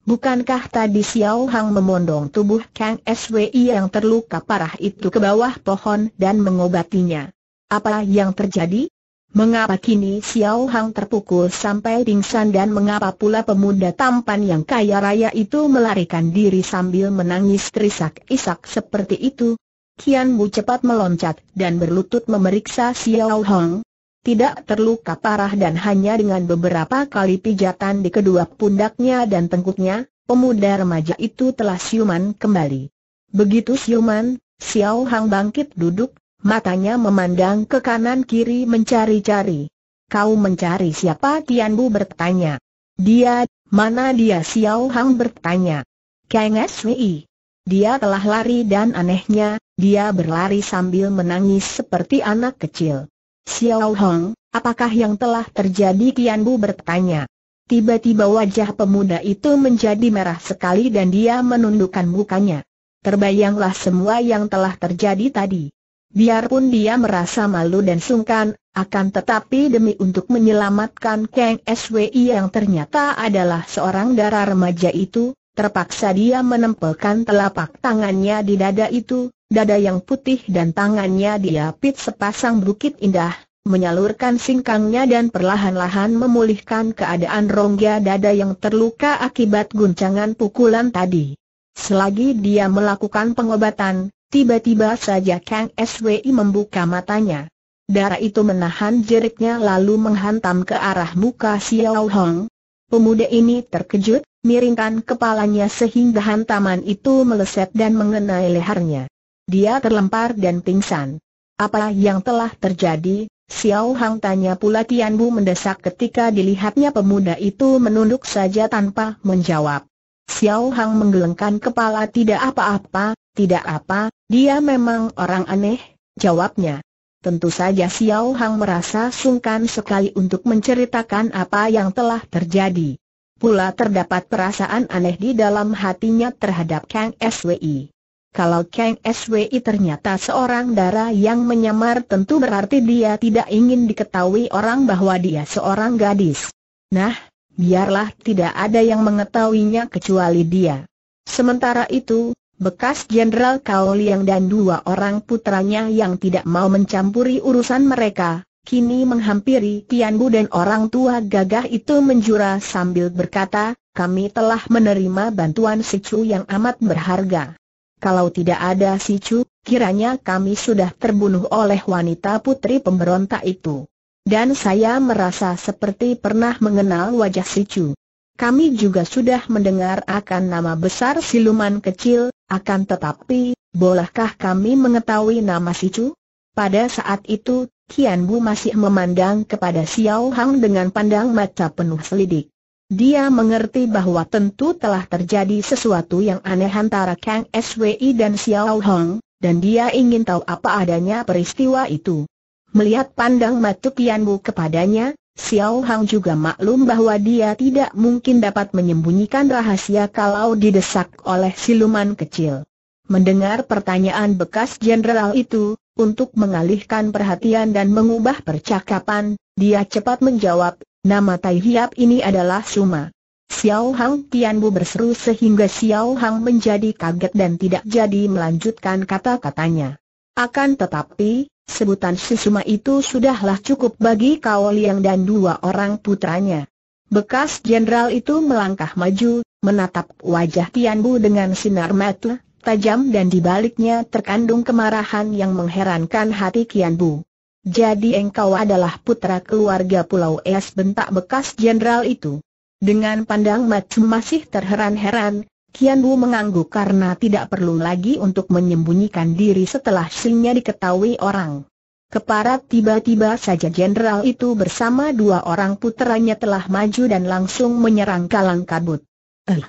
Bukankah tadi Xiao Hang memondong tubuh Kang SWI yang terluka parah itu ke bawah pohon dan mengobatinya? Apa yang terjadi? Mengapa kini Xiao Hang terpukul sampai pingsan dan mengapa pula pemuda tampan yang kaya raya itu melarikan diri sambil menangis terisak-isak seperti itu? Kian Bu cepat meloncat dan berlutut memeriksa Xiao Hang tidak terluka parah dan hanya dengan beberapa kali pijatan di kedua pundaknya dan tengkuknya, pemuda remaja itu telah siuman kembali. Begitu siuman, Xiao Hang bangkit duduk, matanya memandang ke kanan kiri mencari-cari. Kau mencari siapa? Tian Bu bertanya. Dia, mana dia? Xiao Hang bertanya. Kang Sui. Dia telah lari dan anehnya, dia berlari sambil menangis seperti anak kecil. Xiao Hong, apakah yang telah terjadi Kian Bu bertanya. Tiba-tiba wajah pemuda itu menjadi merah sekali dan dia menundukkan mukanya. Terbayanglah semua yang telah terjadi tadi. Biarpun dia merasa malu dan sungkan, akan tetapi demi untuk menyelamatkan Kang SWI yang ternyata adalah seorang darah remaja itu, terpaksa dia menempelkan telapak tangannya di dada itu, dada yang putih dan tangannya diapit sepasang bukit indah, menyalurkan singkangnya dan perlahan-lahan memulihkan keadaan rongga dada yang terluka akibat guncangan pukulan tadi. Selagi dia melakukan pengobatan, tiba-tiba saja Kang SWI membuka matanya. Darah itu menahan jeriknya lalu menghantam ke arah muka Xiao Hong. Pemuda ini terkejut, miringkan kepalanya sehingga hantaman itu meleset dan mengenai lehernya. Dia terlempar dan pingsan. Apa yang telah terjadi? Xiao Hang tanya pula Tian Bu mendesak ketika dilihatnya pemuda itu menunduk saja tanpa menjawab. Xiao Hang menggelengkan kepala tidak apa-apa, tidak apa, dia memang orang aneh, jawabnya. Tentu saja Xiao Hang merasa sungkan sekali untuk menceritakan apa yang telah terjadi. Pula terdapat perasaan aneh di dalam hatinya terhadap Kang SWI. Kalau Kang SWI ternyata seorang dara yang menyamar tentu berarti dia tidak ingin diketahui orang bahwa dia seorang gadis. Nah, biarlah tidak ada yang mengetahuinya kecuali dia. Sementara itu, bekas Jenderal Kao Liang dan dua orang putranya yang tidak mau mencampuri urusan mereka, kini menghampiri Tian Bu dan orang tua gagah itu menjura sambil berkata, kami telah menerima bantuan secu yang amat berharga. Kalau tidak ada si Chu, kiranya kami sudah terbunuh oleh wanita putri pemberontak itu. Dan saya merasa seperti pernah mengenal wajah si Chu. Kami juga sudah mendengar akan nama besar siluman kecil, akan tetapi, bolehkah kami mengetahui nama si Chu? Pada saat itu, Kian Bu masih memandang kepada Xiao Hang dengan pandang mata penuh selidik. Dia mengerti bahwa tentu telah terjadi sesuatu yang aneh antara Kang SWI dan Xiao Hong, dan dia ingin tahu apa adanya peristiwa itu. Melihat pandang Matu kepadanya, Xiao Hong juga maklum bahwa dia tidak mungkin dapat menyembunyikan rahasia kalau didesak oleh siluman kecil. Mendengar pertanyaan bekas jenderal itu, untuk mengalihkan perhatian dan mengubah percakapan, dia cepat menjawab, Nama Tai Hiap ini adalah Suma. Xiao Hang Tianbu berseru sehingga Xiao Hang menjadi kaget dan tidak jadi melanjutkan kata-katanya. Akan tetapi, sebutan si Suma itu sudahlah cukup bagi Kao Liang dan dua orang putranya. Bekas jenderal itu melangkah maju, menatap wajah Tianbu dengan sinar mata tajam dan di baliknya terkandung kemarahan yang mengherankan hati Tianbu. Jadi engkau adalah putra keluarga Pulau Es bentak bekas jenderal itu. Dengan pandang macam masih terheran-heran, Kian Wu mengangguk karena tidak perlu lagi untuk menyembunyikan diri setelah singnya diketahui orang. Keparat tiba-tiba saja jenderal itu bersama dua orang putranya telah maju dan langsung menyerang kalang kabut. Eh,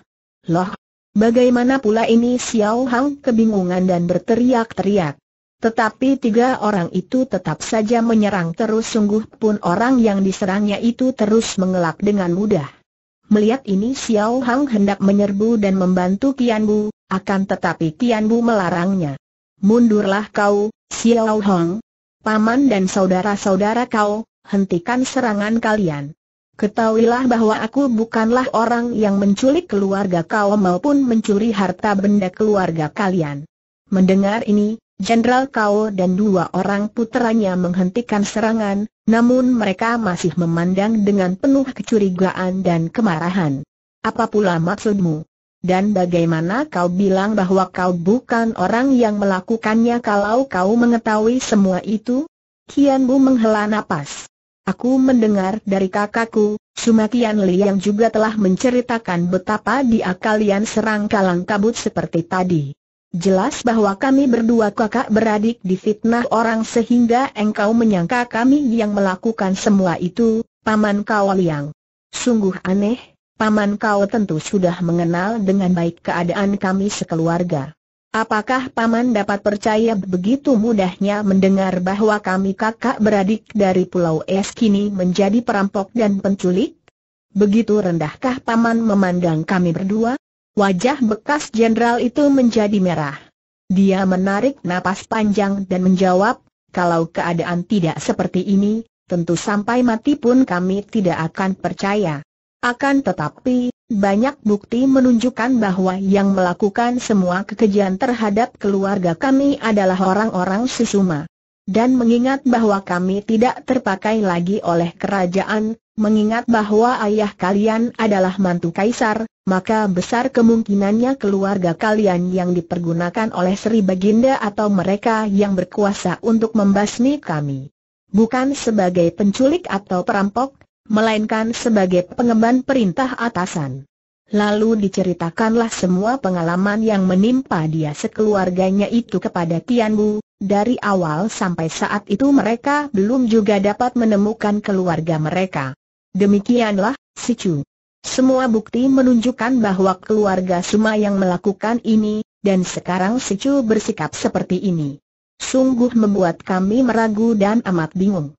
loh, bagaimana pula ini Xiao Hang kebingungan dan berteriak-teriak. Tetapi tiga orang itu tetap saja menyerang terus sungguh pun orang yang diserangnya itu terus mengelak dengan mudah. Melihat ini Xiao Hang hendak menyerbu dan membantu Tian Bu, akan tetapi Tian Bu melarangnya. Mundurlah kau, Xiao Hang. Paman dan saudara-saudara kau, hentikan serangan kalian. Ketahuilah bahwa aku bukanlah orang yang menculik keluarga kau maupun mencuri harta benda keluarga kalian. Mendengar ini, Jenderal Kau dan dua orang puteranya menghentikan serangan, namun mereka masih memandang dengan penuh kecurigaan dan kemarahan. Apa pula maksudmu? Dan bagaimana kau bilang bahwa kau bukan orang yang melakukannya kalau kau mengetahui semua itu? Kian Bu menghela napas. Aku mendengar dari kakakku, Sumatian Li yang juga telah menceritakan betapa dia kalian serang kalang kabut seperti tadi. Jelas bahwa kami berdua kakak beradik difitnah orang sehingga engkau menyangka kami yang melakukan semua itu, Paman Kau Liang. Sungguh aneh, Paman Kau tentu sudah mengenal dengan baik keadaan kami sekeluarga. Apakah Paman dapat percaya begitu mudahnya mendengar bahwa kami kakak beradik dari Pulau Es kini menjadi perampok dan penculik? Begitu rendahkah Paman memandang kami berdua? Wajah bekas jenderal itu menjadi merah. Dia menarik napas panjang dan menjawab, kalau keadaan tidak seperti ini, tentu sampai mati pun kami tidak akan percaya. Akan tetapi, banyak bukti menunjukkan bahwa yang melakukan semua kekejian terhadap keluarga kami adalah orang-orang Susuma. Dan mengingat bahwa kami tidak terpakai lagi oleh kerajaan, Mengingat bahwa ayah kalian adalah mantu kaisar, maka besar kemungkinannya keluarga kalian yang dipergunakan oleh Sri Baginda atau mereka yang berkuasa untuk membasmi kami. Bukan sebagai penculik atau perampok, melainkan sebagai pengemban perintah atasan. Lalu diceritakanlah semua pengalaman yang menimpa dia sekeluarganya itu kepada Tian Bu, dari awal sampai saat itu mereka belum juga dapat menemukan keluarga mereka. Demikianlah, si Chu. Semua bukti menunjukkan bahwa keluarga Suma yang melakukan ini, dan sekarang si Chu bersikap seperti ini. Sungguh membuat kami meragu dan amat bingung.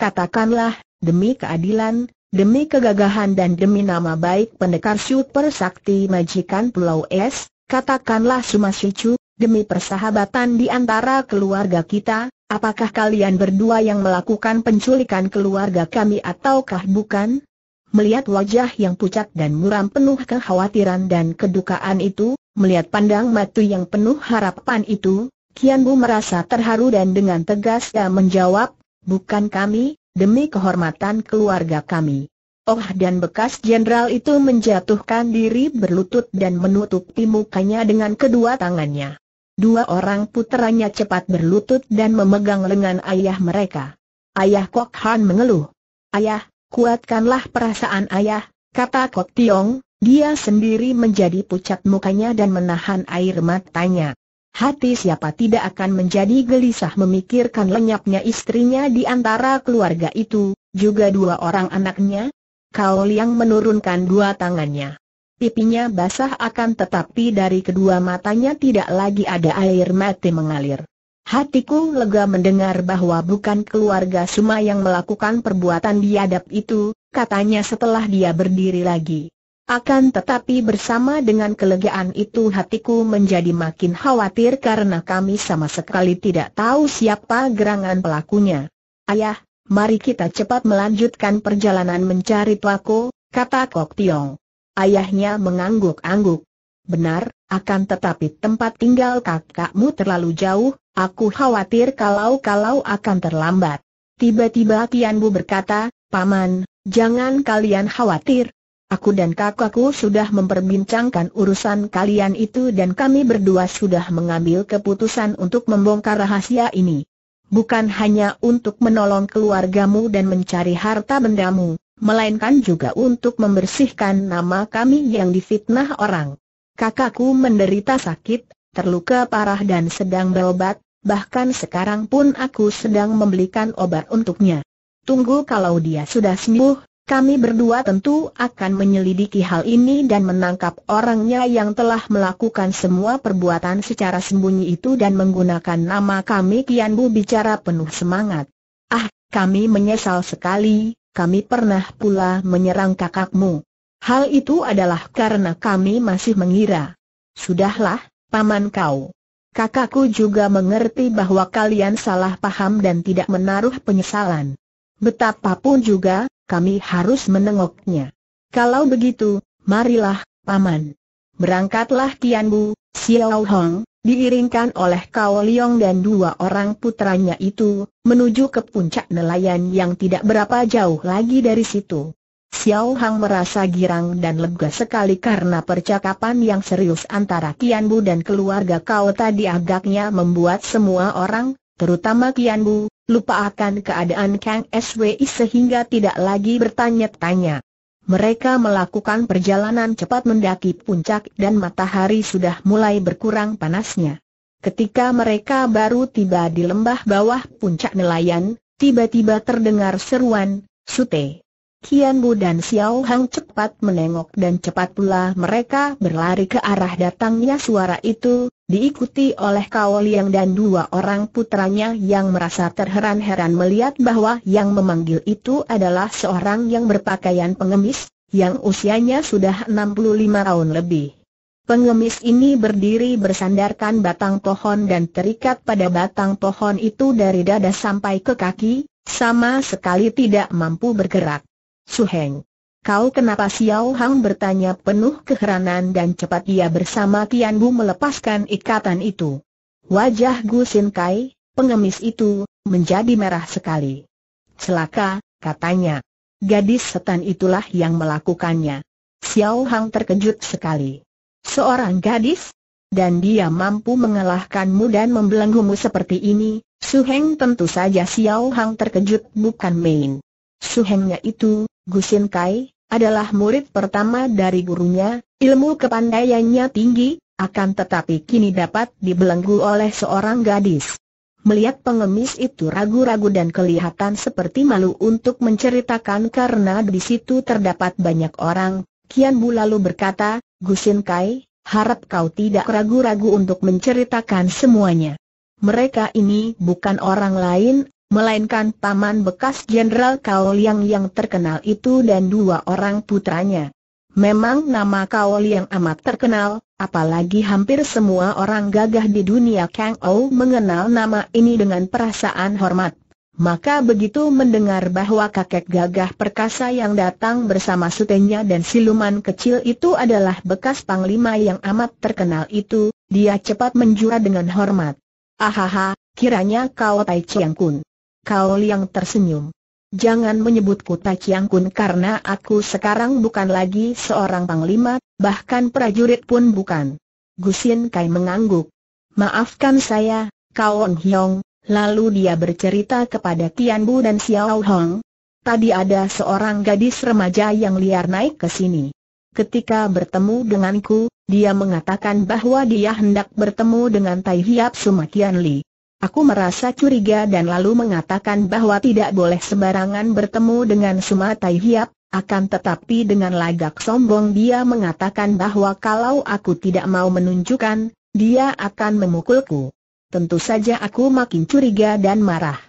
Katakanlah, demi keadilan, demi kegagahan dan demi nama baik pendekar super sakti majikan Pulau Es, katakanlah Suma si Chu, demi persahabatan di antara keluarga kita, Apakah kalian berdua yang melakukan penculikan keluarga kami ataukah bukan? Melihat wajah yang pucat dan muram penuh kekhawatiran dan kedukaan itu, melihat pandang matu yang penuh harapan itu, Kian Bu merasa terharu dan dengan tegas dia menjawab, bukan kami, demi kehormatan keluarga kami. Oh dan bekas jenderal itu menjatuhkan diri berlutut dan menutupi mukanya dengan kedua tangannya. Dua orang puteranya cepat berlutut dan memegang lengan ayah mereka. Ayah Kok Han mengeluh. Ayah, kuatkanlah perasaan ayah, kata Kok Tiong, dia sendiri menjadi pucat mukanya dan menahan air matanya. Hati siapa tidak akan menjadi gelisah memikirkan lenyapnya istrinya di antara keluarga itu, juga dua orang anaknya. Kau yang menurunkan dua tangannya pipinya basah akan tetapi dari kedua matanya tidak lagi ada air mati mengalir. Hatiku lega mendengar bahwa bukan keluarga Suma yang melakukan perbuatan biadab itu, katanya setelah dia berdiri lagi. Akan tetapi bersama dengan kelegaan itu hatiku menjadi makin khawatir karena kami sama sekali tidak tahu siapa gerangan pelakunya. Ayah, mari kita cepat melanjutkan perjalanan mencari pelaku, kata Kok Tiong. Ayahnya mengangguk-angguk. Benar, akan tetapi tempat tinggal kakakmu terlalu jauh, aku khawatir kalau-kalau akan terlambat. Tiba-tiba Tian Bu berkata, Paman, jangan kalian khawatir. Aku dan kakakku sudah memperbincangkan urusan kalian itu dan kami berdua sudah mengambil keputusan untuk membongkar rahasia ini. Bukan hanya untuk menolong keluargamu dan mencari harta bendamu, melainkan juga untuk membersihkan nama kami yang difitnah orang. Kakakku menderita sakit, terluka parah dan sedang berobat, bahkan sekarang pun aku sedang membelikan obat untuknya. Tunggu kalau dia sudah sembuh, kami berdua tentu akan menyelidiki hal ini dan menangkap orangnya yang telah melakukan semua perbuatan secara sembunyi itu dan menggunakan nama kami Kianbu bicara penuh semangat. Ah, kami menyesal sekali, kami pernah pula menyerang kakakmu. Hal itu adalah karena kami masih mengira. Sudahlah, paman kau. Kakakku juga mengerti bahwa kalian salah paham dan tidak menaruh penyesalan. Betapapun juga, kami harus menengoknya. Kalau begitu, marilah, paman. Berangkatlah Tianbu, Xiao Hong, diiringkan oleh Kao Liong dan dua orang putranya itu, menuju ke puncak nelayan yang tidak berapa jauh lagi dari situ. Xiao Hang merasa girang dan lega sekali karena percakapan yang serius antara Kian Bu dan keluarga Kao tadi agaknya membuat semua orang, terutama Kian Bu, lupa akan keadaan Kang Swi sehingga tidak lagi bertanya-tanya. Mereka melakukan perjalanan cepat mendaki puncak dan matahari sudah mulai berkurang panasnya. Ketika mereka baru tiba di lembah bawah puncak nelayan, tiba-tiba terdengar seruan, Sute. Kian Bu dan Xiao Hang cepat menengok dan cepat pula mereka berlari ke arah datangnya suara itu, diikuti oleh Kao Liang dan dua orang putranya yang merasa terheran-heran melihat bahwa yang memanggil itu adalah seorang yang berpakaian pengemis, yang usianya sudah 65 tahun lebih. Pengemis ini berdiri bersandarkan batang pohon dan terikat pada batang pohon itu dari dada sampai ke kaki, sama sekali tidak mampu bergerak. Suheng Kau kenapa Xiao Hang bertanya penuh keheranan dan cepat ia bersama Tian Bu melepaskan ikatan itu. Wajah Gu Sin Kai, pengemis itu, menjadi merah sekali. Celaka, katanya. Gadis setan itulah yang melakukannya. Xiao Hang terkejut sekali. Seorang gadis? Dan dia mampu mengalahkanmu dan membelenggumu seperti ini, Su Heng tentu saja Xiao Hang terkejut bukan main. Su Hengnya itu, Gusin Kai, adalah murid pertama dari gurunya, ilmu kepandaiannya tinggi, akan tetapi kini dapat dibelenggu oleh seorang gadis. Melihat pengemis itu ragu-ragu dan kelihatan seperti malu untuk menceritakan karena di situ terdapat banyak orang, Kian Bu lalu berkata, Gusin Kai, harap kau tidak ragu-ragu untuk menceritakan semuanya. Mereka ini bukan orang lain melainkan paman bekas Jenderal Kao yang terkenal itu dan dua orang putranya. Memang nama Kao Liang amat terkenal, apalagi hampir semua orang gagah di dunia Kang Ou mengenal nama ini dengan perasaan hormat. Maka begitu mendengar bahwa kakek gagah perkasa yang datang bersama sutenya dan siluman kecil itu adalah bekas panglima yang amat terkenal itu, dia cepat menjura dengan hormat. Ahaha, kiranya kau Tai Chiang Kun. Kau yang tersenyum. Jangan menyebutku Tai Chiang Kun karena aku sekarang bukan lagi seorang panglima, bahkan prajurit pun bukan. Gusin Kai mengangguk. Maafkan saya, Kau On Hyong, lalu dia bercerita kepada Tian Bu dan Xiao Hong. Tadi ada seorang gadis remaja yang liar naik ke sini. Ketika bertemu denganku, dia mengatakan bahwa dia hendak bertemu dengan Tai Hiap Sumakian Li. Aku merasa curiga dan lalu mengatakan bahwa tidak boleh sembarangan bertemu dengan Sumatai Hiap, akan tetapi dengan lagak sombong dia mengatakan bahwa kalau aku tidak mau menunjukkan, dia akan memukulku. Tentu saja aku makin curiga dan marah.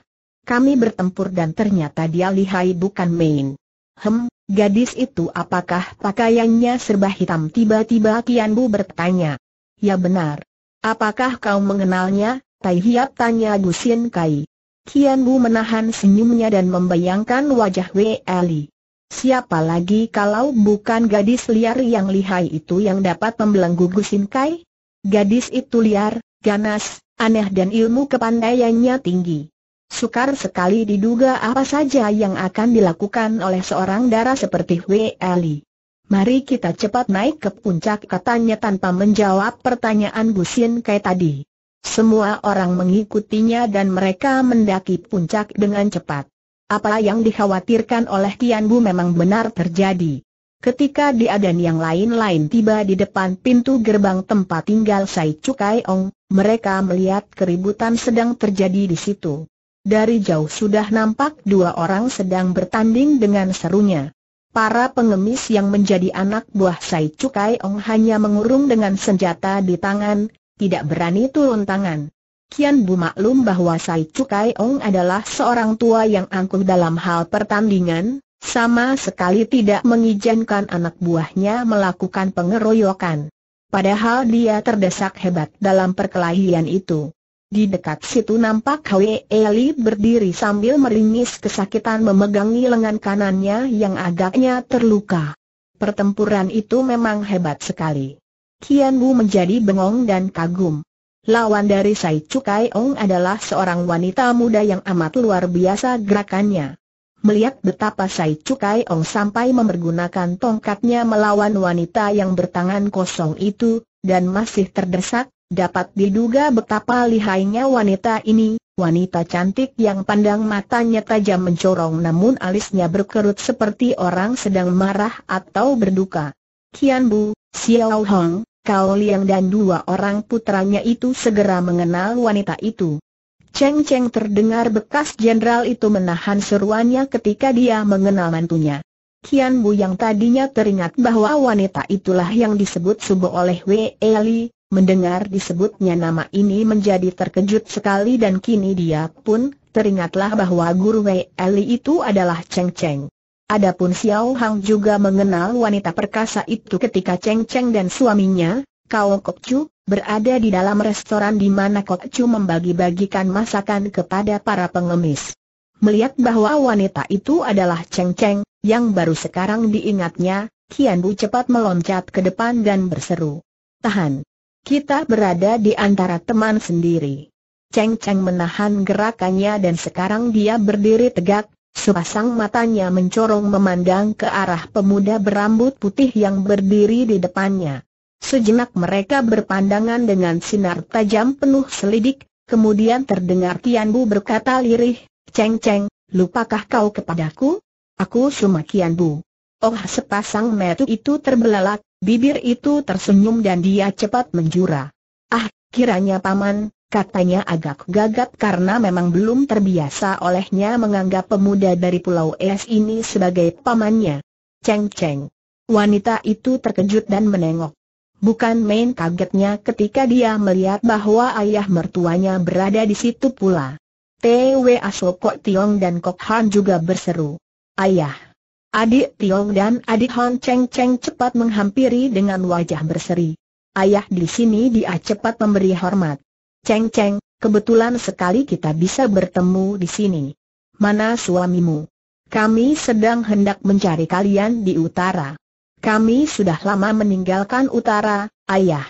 Kami bertempur dan ternyata dia lihai bukan main. Hem, gadis itu apakah pakaiannya serba hitam tiba-tiba Kianbu bertanya. Ya benar. Apakah kau mengenalnya? Tai Hiap tanya Gusin Kai. Kian Bu menahan senyumnya dan membayangkan wajah Wei Ali. Siapa lagi kalau bukan gadis liar yang lihai itu yang dapat membelenggu Gusin Kai? Gadis itu liar, ganas, aneh dan ilmu kepandaiannya tinggi. Sukar sekali diduga apa saja yang akan dilakukan oleh seorang darah seperti Wei Ali. Mari kita cepat naik ke puncak katanya tanpa menjawab pertanyaan Gusin Kai tadi. Semua orang mengikutinya dan mereka mendaki puncak dengan cepat. Apa yang dikhawatirkan oleh Tian Bu memang benar terjadi. Ketika dia dan yang lain-lain tiba di depan pintu gerbang tempat tinggal Sai Cukai Ong, mereka melihat keributan sedang terjadi di situ. Dari jauh sudah nampak dua orang sedang bertanding dengan serunya. Para pengemis yang menjadi anak buah Sai Cukai Ong hanya mengurung dengan senjata di tangan, tidak berani turun tangan. Kian Bu maklum bahwa Sai Cukai Ong adalah seorang tua yang angkuh dalam hal pertandingan, sama sekali tidak mengizinkan anak buahnya melakukan pengeroyokan. Padahal dia terdesak hebat dalam perkelahian itu. Di dekat situ nampak Hwe Eli berdiri sambil meringis kesakitan memegangi lengan kanannya yang agaknya terluka. Pertempuran itu memang hebat sekali. Kian Bu menjadi bengong dan kagum. Lawan dari Sai Cukai Ong adalah seorang wanita muda yang amat luar biasa gerakannya. Melihat betapa Sai Cukai Ong sampai mempergunakan tongkatnya melawan wanita yang bertangan kosong itu, dan masih terdesak, dapat diduga betapa lihainya wanita ini, wanita cantik yang pandang matanya tajam mencorong namun alisnya berkerut seperti orang sedang marah atau berduka. Kian Bu, Xiao Hong, Kao Liang dan dua orang putranya itu segera mengenal wanita itu. Cheng Cheng terdengar bekas jenderal itu menahan seruannya ketika dia mengenal mantunya. Kian Bu yang tadinya teringat bahwa wanita itulah yang disebut subuh oleh Wei Eli, mendengar disebutnya nama ini menjadi terkejut sekali dan kini dia pun teringatlah bahwa guru Wei Eli itu adalah Cheng Cheng. Adapun Xiao Hang juga mengenal wanita perkasa itu ketika Cheng Cheng dan suaminya, Kao Kok Chu, berada di dalam restoran di mana Kok Chu membagi-bagikan masakan kepada para pengemis. Melihat bahwa wanita itu adalah Cheng Cheng, yang baru sekarang diingatnya, Kian Bu cepat meloncat ke depan dan berseru. Tahan! Kita berada di antara teman sendiri. Cheng Cheng menahan gerakannya dan sekarang dia berdiri tegak, Sepasang matanya mencorong memandang ke arah pemuda berambut putih yang berdiri di depannya. Sejenak mereka berpandangan dengan sinar tajam penuh selidik, kemudian terdengar Tian Bu berkata lirih, Ceng Ceng, lupakah kau kepadaku? Aku Suma Kian Bu. Oh sepasang metu itu terbelalak, bibir itu tersenyum dan dia cepat menjura. Ah, kiranya paman, katanya agak gagap karena memang belum terbiasa olehnya menganggap pemuda dari Pulau Es ini sebagai pamannya. Cheng Cheng, Wanita itu terkejut dan menengok. Bukan main kagetnya ketika dia melihat bahwa ayah mertuanya berada di situ pula. T.W. Asokok Tiong dan Kok Han juga berseru. Ayah. Adik Tiong dan adik Han Cheng Cheng cepat menghampiri dengan wajah berseri. Ayah di sini dia cepat memberi hormat. Ceng Ceng, kebetulan sekali kita bisa bertemu di sini. Mana suamimu? Kami sedang hendak mencari kalian di utara. Kami sudah lama meninggalkan utara, ayah.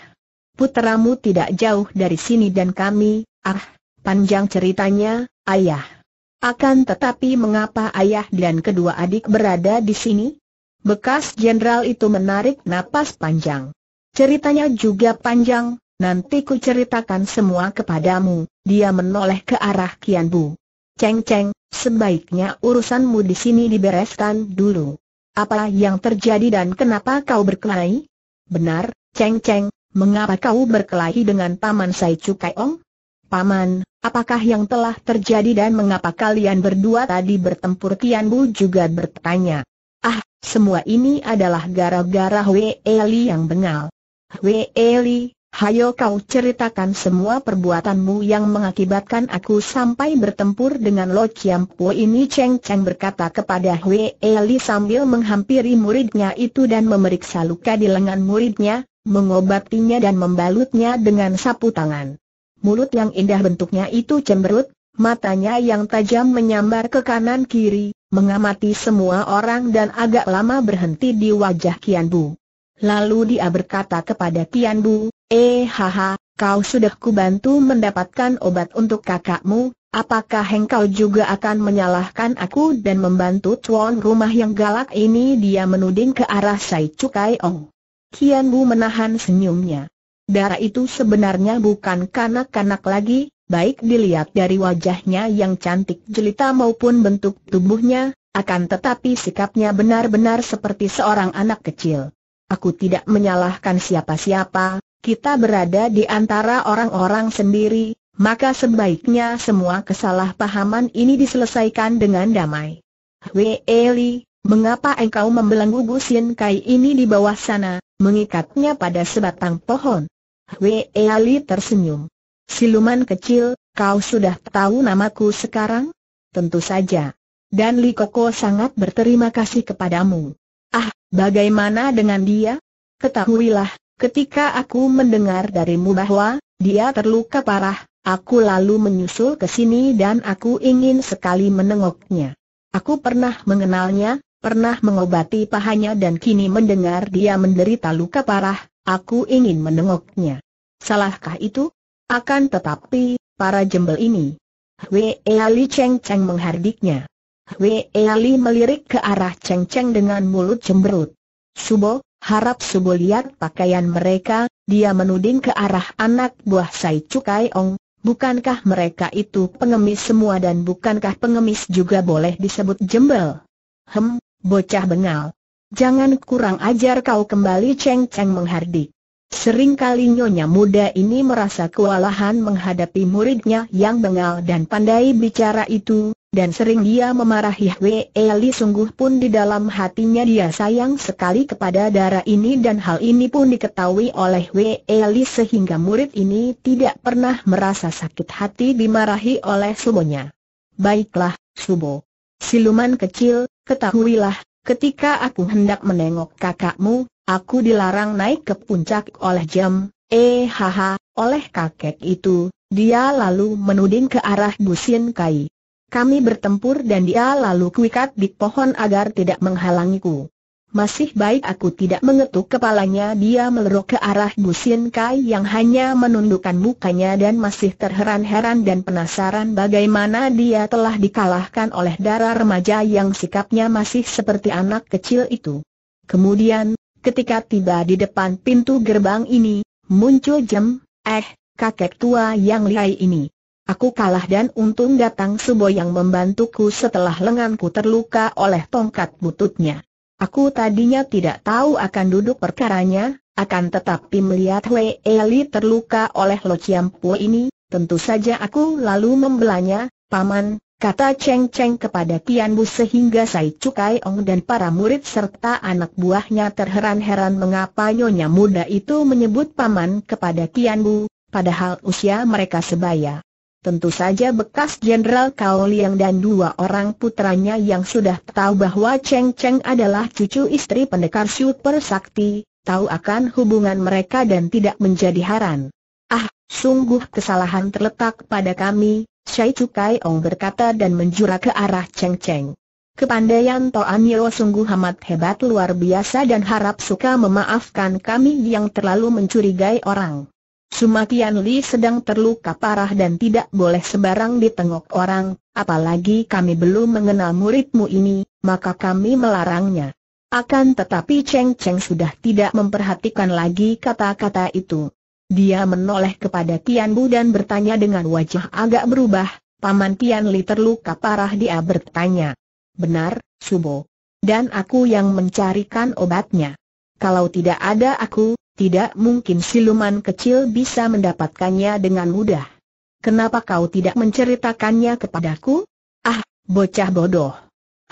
Putramu tidak jauh dari sini dan kami, ah, panjang ceritanya, ayah. Akan tetapi mengapa ayah dan kedua adik berada di sini? Bekas jenderal itu menarik napas panjang. Ceritanya juga panjang, Nanti ku ceritakan semua kepadamu, dia menoleh ke arah Kian Bu. Ceng Ceng, sebaiknya urusanmu di sini dibereskan dulu. Apa yang terjadi dan kenapa kau berkelahi? Benar, Ceng Ceng, mengapa kau berkelahi dengan Paman Sai Ong? Paman, apakah yang telah terjadi dan mengapa kalian berdua tadi bertempur Kian Bu juga bertanya. Ah, semua ini adalah gara-gara Wei Eli yang bengal. Wei Eli, Hayo kau ceritakan semua perbuatanmu yang mengakibatkan aku sampai bertempur dengan Lo Chiam Po ini Cheng Cheng berkata kepada Hui Eli sambil menghampiri muridnya itu dan memeriksa luka di lengan muridnya, mengobatinya dan membalutnya dengan sapu tangan. Mulut yang indah bentuknya itu cemberut, matanya yang tajam menyambar ke kanan kiri, mengamati semua orang dan agak lama berhenti di wajah Kian Bu. Lalu dia berkata kepada Kian Bu, Eh haha, kau sudah kubantu mendapatkan obat untuk kakakmu, apakah engkau juga akan menyalahkan aku dan membantu tuan rumah yang galak ini dia menuding ke arah Sai Cukai Ong. Kian Bu menahan senyumnya. Darah itu sebenarnya bukan kanak-kanak lagi, baik dilihat dari wajahnya yang cantik jelita maupun bentuk tubuhnya, akan tetapi sikapnya benar-benar seperti seorang anak kecil. Aku tidak menyalahkan siapa-siapa, kita berada di antara orang-orang sendiri, maka sebaiknya semua kesalahpahaman ini diselesaikan dengan damai. Wei Li, mengapa engkau membelenggu Gusin Kai ini di bawah sana, mengikatnya pada sebatang pohon? Wei Li tersenyum. Siluman kecil, kau sudah tahu namaku sekarang? Tentu saja. Dan Li Koko sangat berterima kasih kepadamu. Ah, bagaimana dengan dia? Ketahuilah, Ketika aku mendengar darimu bahwa dia terluka parah, aku lalu menyusul ke sini dan aku ingin sekali menengoknya. Aku pernah mengenalnya, pernah mengobati pahanya dan kini mendengar dia menderita luka parah, aku ingin menengoknya. Salahkah itu? Akan tetapi, para jembel ini. Hwee Ali Cheng Cheng menghardiknya. Hwee Ali melirik ke arah Cheng Cheng dengan mulut cemberut. Subo, Harap Subo lihat pakaian mereka, dia menuding ke arah anak buah Sai Cukai Ong, bukankah mereka itu pengemis semua dan bukankah pengemis juga boleh disebut jembel? Hem, bocah bengal. Jangan kurang ajar kau kembali Cheng Cheng menghardik. Seringkali nyonya muda ini merasa kewalahan menghadapi muridnya yang bengal dan pandai bicara itu, dan sering dia memarahi Hwee Li sungguh pun di dalam hatinya dia sayang sekali kepada darah ini dan hal ini pun diketahui oleh Hwee Li sehingga murid ini tidak pernah merasa sakit hati dimarahi oleh Subonya. Baiklah, Subo. Siluman kecil, ketahuilah, ketika aku hendak menengok kakakmu, aku dilarang naik ke puncak oleh jam, eh haha, oleh kakek itu, dia lalu menuding ke arah Gusin Kai. Kami bertempur dan dia lalu kuikat di pohon agar tidak menghalangiku. Masih baik aku tidak mengetuk kepalanya dia melerok ke arah Gusin Kai yang hanya menundukkan mukanya dan masih terheran-heran dan penasaran bagaimana dia telah dikalahkan oleh darah remaja yang sikapnya masih seperti anak kecil itu. Kemudian, ketika tiba di depan pintu gerbang ini, muncul Jem, eh, kakek tua yang lihai ini. Aku kalah dan untung datang Subo yang membantuku setelah lenganku terluka oleh tongkat bututnya. Aku tadinya tidak tahu akan duduk perkaranya, akan tetapi melihat Wei Eli terluka oleh Lo Chiampu ini, tentu saja aku lalu membelanya, Paman, kata Cheng Cheng kepada Tian Bu sehingga Sai Cukai Ong dan para murid serta anak buahnya terheran-heran mengapa nyonya muda itu menyebut Paman kepada Tian Bu, padahal usia mereka sebaya. Tentu saja bekas Jenderal Kao Liang dan dua orang putranya yang sudah tahu bahwa Cheng Cheng adalah cucu istri pendekar super sakti, tahu akan hubungan mereka dan tidak menjadi haran. Ah, sungguh kesalahan terletak pada kami, Shai Cukai Ong berkata dan menjura ke arah Cheng Cheng. Kepandaian Toan Yeo sungguh amat hebat luar biasa dan harap suka memaafkan kami yang terlalu mencurigai orang. Suma Li sedang terluka parah dan tidak boleh sebarang ditengok orang, apalagi kami belum mengenal muridmu ini, maka kami melarangnya. Akan tetapi Cheng Cheng sudah tidak memperhatikan lagi kata-kata itu. Dia menoleh kepada Tian Bu dan bertanya dengan wajah agak berubah, Paman Tian Li terluka parah dia bertanya. Benar, Subo. Dan aku yang mencarikan obatnya. Kalau tidak ada aku, tidak mungkin siluman kecil bisa mendapatkannya dengan mudah. Kenapa kau tidak menceritakannya kepadaku? Ah, bocah bodoh.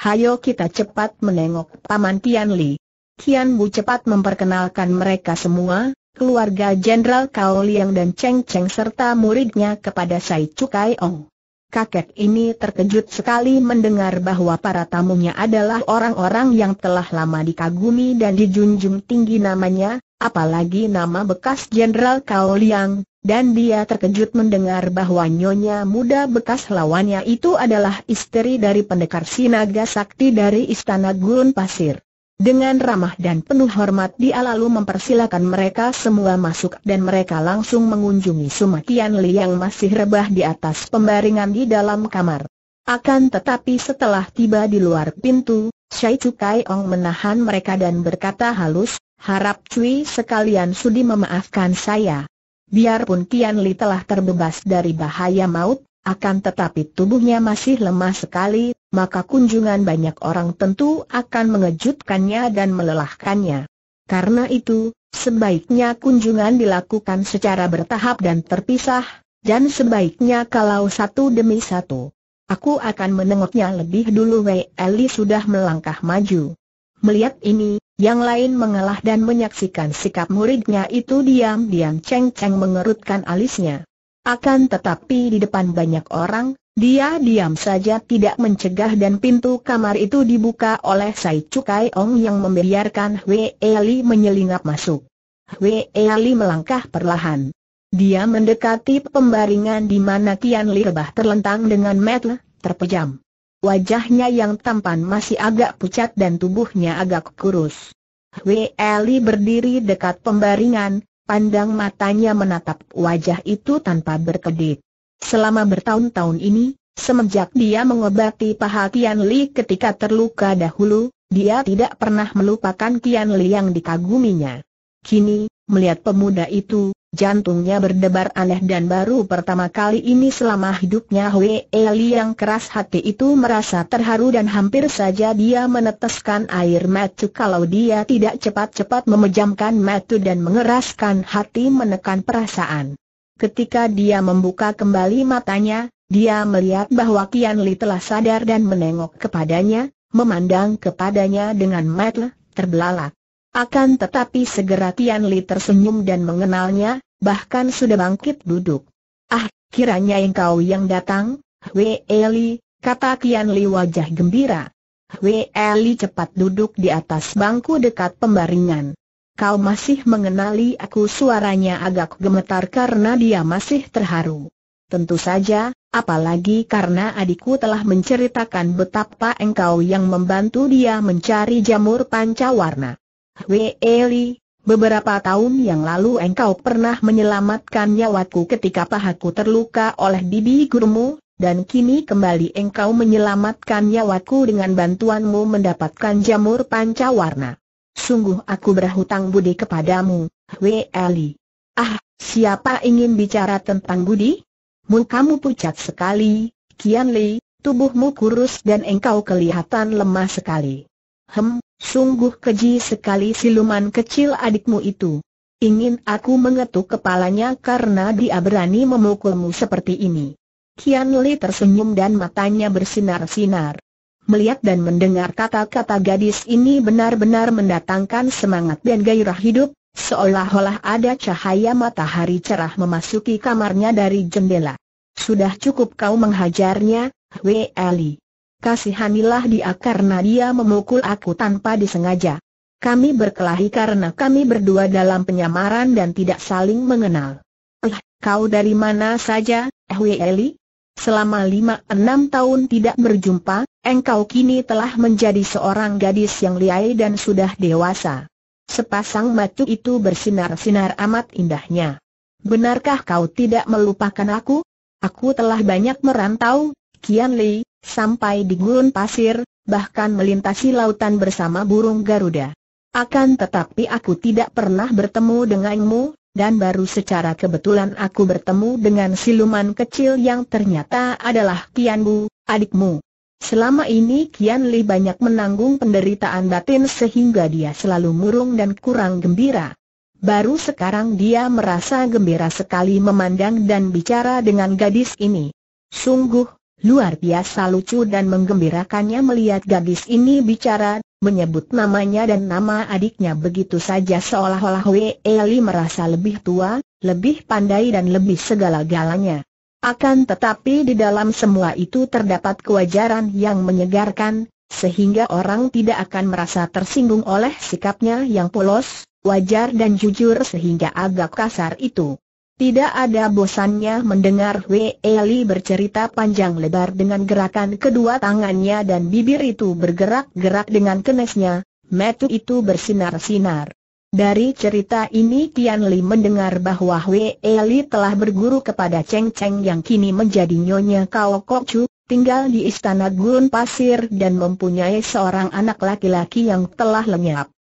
Hayo kita cepat menengok Paman Tian Li. Tian Bu cepat memperkenalkan mereka semua, keluarga Jenderal Kao Liang dan Cheng Cheng serta muridnya kepada Sai Cukai Ong. Kakek ini terkejut sekali mendengar bahwa para tamunya adalah orang-orang yang telah lama dikagumi dan dijunjung tinggi namanya, apalagi nama bekas Jenderal Kao Liang, dan dia terkejut mendengar bahwa nyonya muda bekas lawannya itu adalah istri dari pendekar Sinaga Sakti dari Istana Gurun Pasir. Dengan ramah dan penuh hormat dia lalu mempersilakan mereka semua masuk dan mereka langsung mengunjungi Sumakian Li yang masih rebah di atas pembaringan di dalam kamar. Akan tetapi setelah tiba di luar pintu, Syai Cukai Ong menahan mereka dan berkata halus, Harap Cui sekalian sudi memaafkan saya. Biarpun Tian Li telah terbebas dari bahaya maut, akan tetapi tubuhnya masih lemah sekali, maka kunjungan banyak orang tentu akan mengejutkannya dan melelahkannya. Karena itu, sebaiknya kunjungan dilakukan secara bertahap dan terpisah, dan sebaiknya kalau satu demi satu. Aku akan menengoknya lebih dulu Wei Eli sudah melangkah maju. Melihat ini, yang lain mengalah dan menyaksikan sikap muridnya itu diam-diam ceng-ceng mengerutkan alisnya. Akan tetapi di depan banyak orang, dia diam saja tidak mencegah dan pintu kamar itu dibuka oleh Sai Cukai Ong yang membiarkan Wei Eli menyelinap masuk. Wei Eli melangkah perlahan. Dia mendekati pembaringan di mana Tian Li rebah terlentang dengan metel, terpejam. Wajahnya yang tampan masih agak pucat dan tubuhnya agak kurus. W. Eli berdiri dekat pembaringan, pandang matanya menatap wajah itu tanpa berkedip. Selama bertahun-tahun ini, semenjak dia mengobati paha Tian Li ketika terluka dahulu, dia tidak pernah melupakan Kian Li yang dikaguminya. Kini, melihat pemuda itu, jantungnya berdebar aneh dan baru pertama kali ini selama hidupnya Hui Eli yang keras hati itu merasa terharu dan hampir saja dia meneteskan air mata kalau dia tidak cepat-cepat memejamkan matu dan mengeraskan hati menekan perasaan. Ketika dia membuka kembali matanya, dia melihat bahwa Kian Li telah sadar dan menengok kepadanya, memandang kepadanya dengan mata terbelalak. Akan tetapi segera Tian Li tersenyum dan mengenalnya, bahkan sudah bangkit duduk. Ah, kiranya engkau yang datang, Wei Eli, kata Kian Li wajah gembira. Wei Eli cepat duduk di atas bangku dekat pembaringan. Kau masih mengenali aku suaranya agak gemetar karena dia masih terharu. Tentu saja, apalagi karena adikku telah menceritakan betapa engkau yang membantu dia mencari jamur pancawarna. Wei Eli, Beberapa tahun yang lalu engkau pernah menyelamatkan nyawaku ketika pahaku terluka oleh bibi gurumu, dan kini kembali engkau menyelamatkan nyawaku dengan bantuanmu mendapatkan jamur pancawarna. Sungguh aku berhutang budi kepadamu, Wei Ali. Ah, siapa ingin bicara tentang budi? Mukamu pucat sekali, Kian Li, tubuhmu kurus dan engkau kelihatan lemah sekali. Hem, Sungguh keji sekali siluman kecil adikmu itu. Ingin aku mengetuk kepalanya karena dia berani memukulmu seperti ini. Kian Li tersenyum dan matanya bersinar-sinar. Melihat dan mendengar kata-kata gadis ini benar-benar mendatangkan semangat dan gairah hidup, seolah-olah ada cahaya matahari cerah memasuki kamarnya dari jendela. Sudah cukup kau menghajarnya, Wei Ali kasihanilah dia karena dia memukul aku tanpa disengaja. Kami berkelahi karena kami berdua dalam penyamaran dan tidak saling mengenal. Eh, kau dari mana saja, eh Selama lima enam tahun tidak berjumpa, engkau kini telah menjadi seorang gadis yang liai dan sudah dewasa. Sepasang mata itu bersinar-sinar amat indahnya. Benarkah kau tidak melupakan aku? Aku telah banyak merantau, Kian Li, sampai di gurun pasir, bahkan melintasi lautan bersama burung Garuda. Akan tetapi aku tidak pernah bertemu denganmu, dan baru secara kebetulan aku bertemu dengan siluman kecil yang ternyata adalah Kian Bu, adikmu. Selama ini Kian Li banyak menanggung penderitaan batin sehingga dia selalu murung dan kurang gembira. Baru sekarang dia merasa gembira sekali memandang dan bicara dengan gadis ini. Sungguh, Luar biasa lucu dan menggembirakannya melihat gadis ini bicara, menyebut namanya dan nama adiknya begitu saja seolah-olah Wei Eli merasa lebih tua, lebih pandai dan lebih segala-galanya. Akan tetapi di dalam semua itu terdapat kewajaran yang menyegarkan, sehingga orang tidak akan merasa tersinggung oleh sikapnya yang polos, wajar dan jujur sehingga agak kasar itu. Tidak ada bosannya mendengar Wei Eli bercerita panjang lebar dengan gerakan kedua tangannya dan bibir itu bergerak-gerak dengan kenesnya, metu itu bersinar-sinar. Dari cerita ini Tian Li mendengar bahwa Wei Eli telah berguru kepada Cheng Cheng yang kini menjadi nyonya Kao Kok Chu, tinggal di istana gurun pasir dan mempunyai seorang anak laki-laki yang telah lenyap.